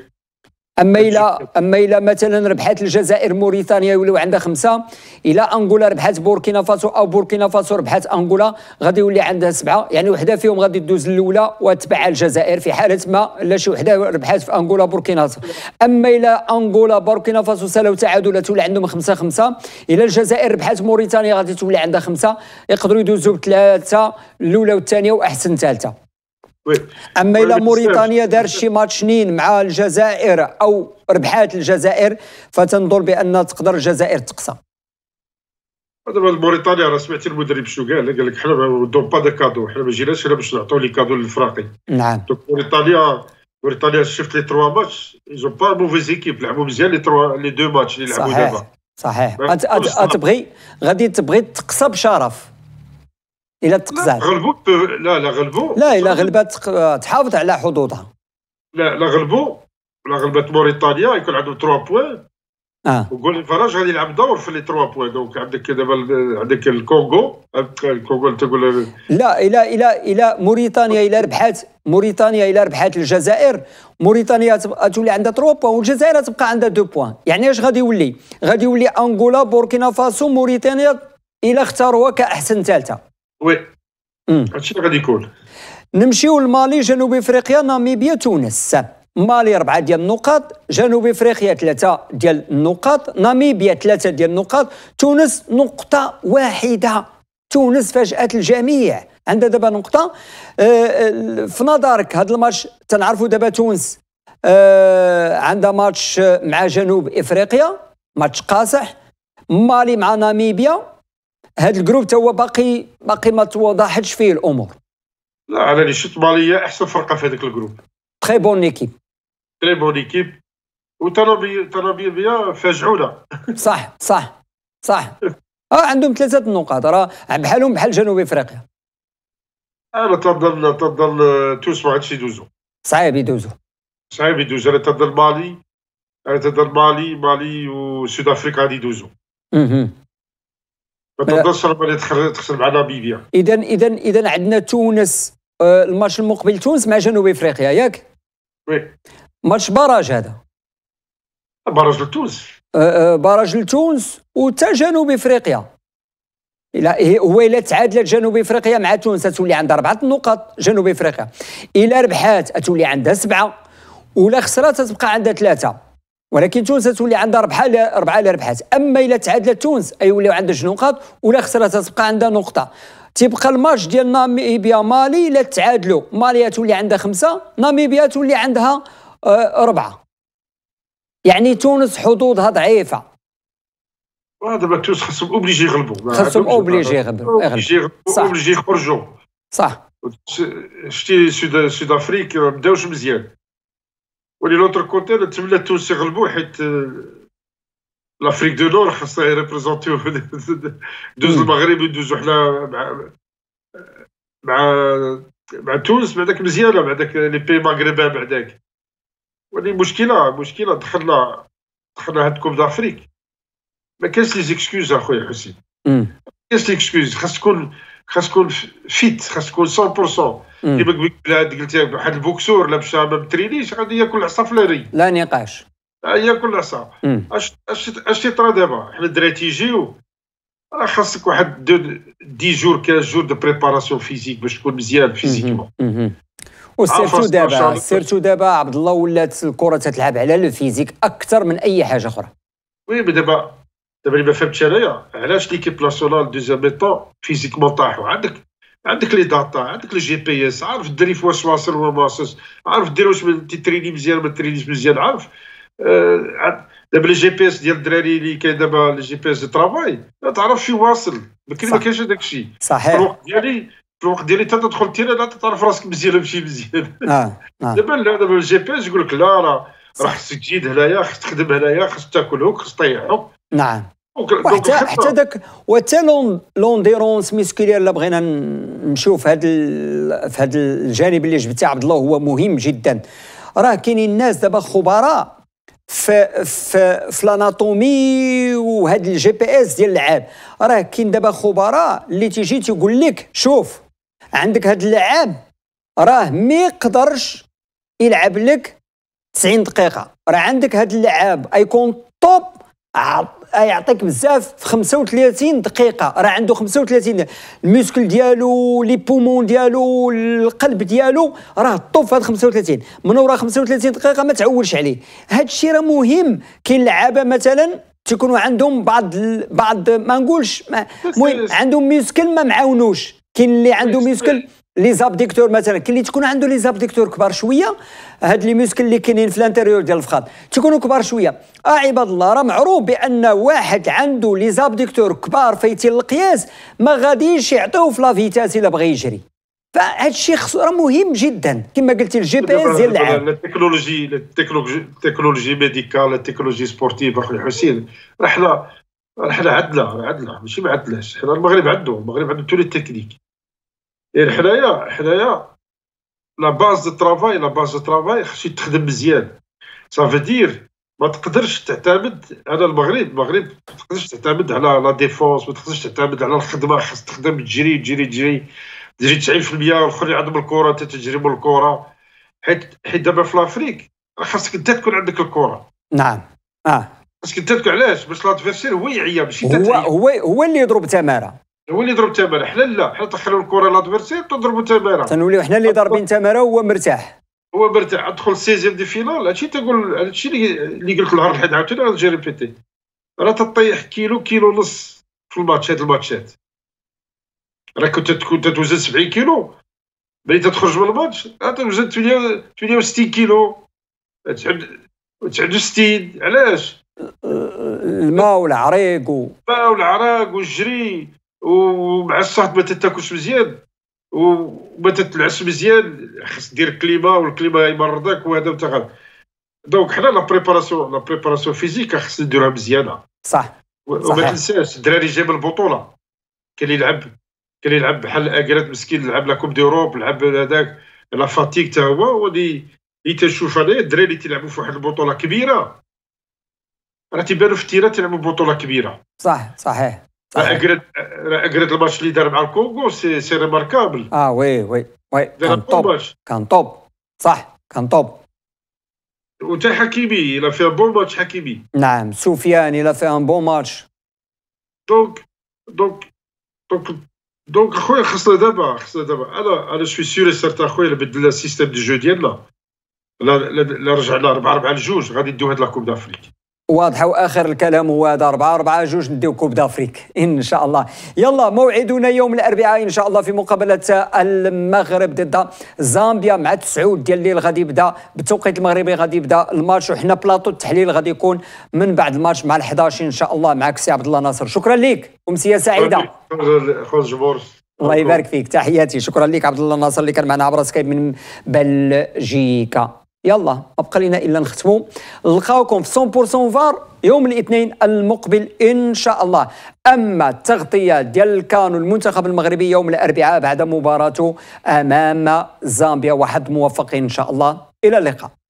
اما الى اما الى مثلا ربحات الجزائر موريتانيا يوليو عندها خمسه الى انغولا ربحات بوركينا فاسو او بوركينا فاسو ربحات انغولا غادي يولي عندها سبعه يعني وحده فيهم غادي تدوز الاولى وتبع الجزائر في حاله ما لا شي وحده ربحات في انغولا بوركينا فاسو اما الى انغولا بوركينا فاسو سالوا تعادل تولي عندهم خمسه خمسه الى الجزائر ربحات موريتانيا غادي تولي عندها خمسه يقدروا يدوزوا بثلاثه الاولى والثانيه واحسن ثالثه اما الى موريتانيا دار شي ماتشنين مع الجزائر او ربحات الجزائر فتنظر بان تقدر الجزائر تقصى دابا موريتانيا راه سمعتي المدرب شنو قال قال لك حنا ما دون با دا كادو حنا ما جيناش هنا باش نعطيو لي كادو للفراقي نعم دونك موريتانيا موريتانيا شفت لي تروا ماتش جو با موفيز ايكيب لعبوا مزيان لي تروا لي دو ماتش اللي لعبوا دابا صحيح صحيح تبغي غادي تبغي تقصى بشرف الا تقزعت غلبوا لا لا غلبوا لا الا غلبات تحافظ على حظوظها لا لا غلبوا لا غلبات موريتانيا يكون عندهم 3 بوان اه وقول الفراج غادي يلعب دور في لي 3 بوان دونك عندك دابا عندك الكونغو الكونغو تقول لا الى الى الى موريتانيا الى ربحات موريتانيا الى ربحات الجزائر موريتانيا تولي عندها 3 بوان والجزائر تبقى عندها 2 بوان يعني اش غادي يولي غادي يولي انغولا بوركينا فاسو موريتانيا الى اختاروها كاحسن ثالثه وي هادشي اللي غادي يكون نمشيو لمالي جنوب افريقيا ناميبيا تونس مالي أربعة ديال النقاط جنوب افريقيا ثلاثة ديال النقاط ناميبيا ثلاثة ديال النقاط تونس نقطة واحدة تونس فاجأت الجميع عندها دابا نقطة آه، آه، في نظرك هذا الماتش تنعرفوا دابا تونس آه، عندها ماتش مع جنوب افريقيا ماتش قاصح مالي مع ناميبيا هذا الجروب توا باقي باقي ما توضحتش فيه الامور لا على لي ماليا احسن فرقه في هذاك الجروب تري بون ايكيب تري بون ايكيب تنابي بيا فاجعونا صح صح صح اه عندهم ثلاثه النقاط راه بحالهم بحال جنوب افريقيا انا تظل تظل توس ما عادش يدوزو صعيب يدوزو صعيب يدوزو انا تظل مالي انا تظل مالي مالي وسود افريقيا غادي يدوزو ما تقدرش على بيبيا اذا اذا اذا عندنا تونس آه، الماتش المقبل تونس مع جنوب افريقيا ياك؟ وي ماتش باراج هذا باراج لتونس آه، آه، باراج لتونس وتا جنوب افريقيا الى هو الى تعادلت جنوب افريقيا مع تونس تولي عندها اربعه نقط جنوب افريقيا الى ربحات تولي عندها سبعه ولا خسرات تبقى عندها ثلاثه ولكن تونس تولي عندها ربحه لا ربعه لا ربحات اما الا تعادلت تونس ايوليو عندها جوج نقاط ولا خسرت تبقى عندها نقطه تيبقى الماتش ديال ناميبيا مالي إلا تعادلوا مالي تولي عندها خمسه ناميبيا تولي عندها آه ربعه يعني تونس حظوظها ضعيفه آه، دابا تونس خصهم اوبليجي يغلبوا خصهم اوبليجي يغلبوا اوبليجي يخرجوا صح شتي سود سود افريك ما بداوش مزيان ولي لوتر كوتي نتمنى التونسي يغلبوا حيت آه، لافريك دو نور خاصها يريبريزونتيو دوز المغرب يدوزو حنا مع آه، مع مع تونس بعداك مزيانه بعداك لي بي مغربا بعداك ولي مشكله مشكله دخلنا دخلنا هاد كوب دافريك ما كانش لي زيكسكيوز اخويا حسين ما كانش لي زيكسكوز خاص تكون خاص تكون فيت خاص تكون 100% كيما قبيله قلت لك واحد البوكسور لابشه ما بترينيش غادي ياكل عصا الري لا نقاش آه، ياكل عصا اش اش اش يطرا دابا حنا الدراري تيجيو راه خاصك واحد دي جور كاز جور دو بريباراسيون فيزيك باش تكون مزيان فيزيكمون وسيرتو دابا سيرتو دابا عبد الله ولات الكره تتلعب على لو فيزيك اكثر من اي حاجه اخرى وي دابا دابا اللي ما فهمتش انايا علاش ليكيب ناسيونال دوزيام ميطون فيزيكمون طاحوا عندك عندك لي داتا عندك لي جي بي اس عارف الدري فواش واصل وما واصلش عارف دير واش تريني مزيان ما ترينيش مزيان عارف آه دابا لي جي بي اس ديال الدراري اللي كاين دابا لي جي بي اس دو ترافاي ما تعرفش فين واصل ما كاينش هذاك الشيء صحيح في الوقت ديالي في الوقت ديالي حتى تدخل التيران لا تعرف راسك مزيان ماشي مزيان آه، آه. دابا لا دابا الجي بي اس يقول لك لا راه راه خصك تجيد هنايا خصك تخدم هنايا خصك تاكل هوك خصك تطيح هوك نعم وحتى حتى ذاك وحتى لون لونديرونس مسكيلير الا بغينا نشوف في هذا في هذا الجانب اللي جبتي عبد الله هو مهم جدا راه كاينين الناس دابا خبراء في في في الاناتومي وهذا الجي بي اس ديال اللعاب راه كاين دابا خبراء اللي تيجي تيقول لك شوف عندك هذا اللعاب راه ما يقدرش يلعب لك 90 دقيقه راه عندك هذا اللعاب ايكون توب يعطيك بزاف في 35 دقيقه راه عنده 35 الميسكل ديالو لي بومون ديالو القلب ديالو راه طوف في هاد 35 من ورا 35 دقيقه ما تعولش عليه هاد الشيء راه مهم كاين لعابه مثلا تيكونوا عندهم بعض ال... بعض ما نقولش المهم عندهم ميسكل ما معاونوش كاين اللي عنده ميسكل لي زابديكتور مثلا كي تكون عنده لي زابديكتور كبار شويه هاد لي موسكل اللي كاينين في الانتيريور ديال الفخاد تكونوا كبار شويه اه عباد الله راه معروف بان واحد عنده لي زابديكتور كبار فايتين القياس ما غاديش يعطيوه في لا فيتاس الا بغى يجري فهاد الشيء خصو راه مهم جدا كما قلتي الجي بي اس ديال العام التكنولوجي التكنولوجي ميديكال التكنولوجي سبورتيف اخويا حسين راه حنا راه حنا عندنا عندنا ماشي ما عندناش حنا المغرب عنده المغرب عنده تولي التكنيك إيه، حنايا حنايا لا باز دو ترافاي لا باز دو ترافاي خصك تخدم مزيان صافي دير ما تقدرش تعتمد على المغرب المغرب ما تقدرش تعتمد على لا ديفونس ما تقدرش تعتمد على الخدمه خص تخدم تجري تجري تجري تجري 90% والاخرين عندهم الكره انت تجري الكره حيت حيت دابا في لافريك راه خاصك انت تكون عندك الكره نعم اه خاصك انت تكون علاش باش لادفيرسير هو يعيا ماشي هو هو هو اللي يضرب تماره هو اللي ضرب تماره حنا لا حنا تاخروا الكره لادفيرسير تضربوا تماره تنوليو حنا اللي ضاربين تماره وهو مرتاح هو مرتاح ادخل سيزيام دي فينال هادشي تقول هادشي اللي قلت نهار الحد عاوتاني راه جي ريبيتي راه تطيح كيلو كيلو ونص في الماتش هاد الماتشات راه كنت تكون تتوزن 70 كيلو ملي تخرج من الماتش تتوزن 68 كيلو 69 علاش الماء والعريق الماء والعراق والجري ومع الصهد ما تتاكلش مزيان وما تتلعبش مزيان خص دير كليما والكليما يمرضك وهذا وانت دونك حنا لا بريباراسيون لا بريباراسيون فيزيك خاص نديروها مزيانه صح وما تنساش الدراري جاب البطوله كان يلعب كان يلعب بحال اكرات مسكين لعب لا كوب ديوروب لعب هذاك لا فاتيك تا هو ولي اللي تنشوف انايا الدراري اللي تيلعبوا في واحد البطوله كبيره راه تيبانوا في التيران تيلعبوا بطوله كبيره صح صحيح اجريت الماتش اللي دار مع الكونغو سي سي ريماركابل اه وي وي وي كان توب كان توب صح كان توب وانت حكيمي لا في ان بون ماتش حكيمي نعم سفيان لا في ان بون ماتش دونك دونك دونك دونك خويا خصنا دابا خصنا دابا انا انا سوي سيري سيرتان خويا اللي بدل السيستم دي جو ديالنا لا لا رجعنا 4 4 لجوج غادي نديو هاد لا كوب دافريك واضحه واخر الكلام هو هذا 4 4 جوج نديو كوب دافريك ان شاء الله يلا موعدنا يوم الاربعاء ان شاء الله في مقابله المغرب ضد زامبيا مع 9 ديال الليل غادي يبدا بالتوقيت المغربي غادي يبدا الماتش وحنا بلاطو التحليل غادي يكون من بعد الماتش مع ال11 ان شاء الله معك سي عبد الله ناصر شكرا لك امسيه سعيده الله يبارك فيك تحياتي شكرا لك عبد الله ناصر اللي كان معنا عبر سكايب من بلجيكا يلا ابقى لنا الا نختمو نلقاوكم في 100% فار يوم الاثنين المقبل ان شاء الله اما التغطيه ديال الكانو المنتخب المغربي يوم الاربعاء بعد مباراته امام زامبيا وحد موفق ان شاء الله الى اللقاء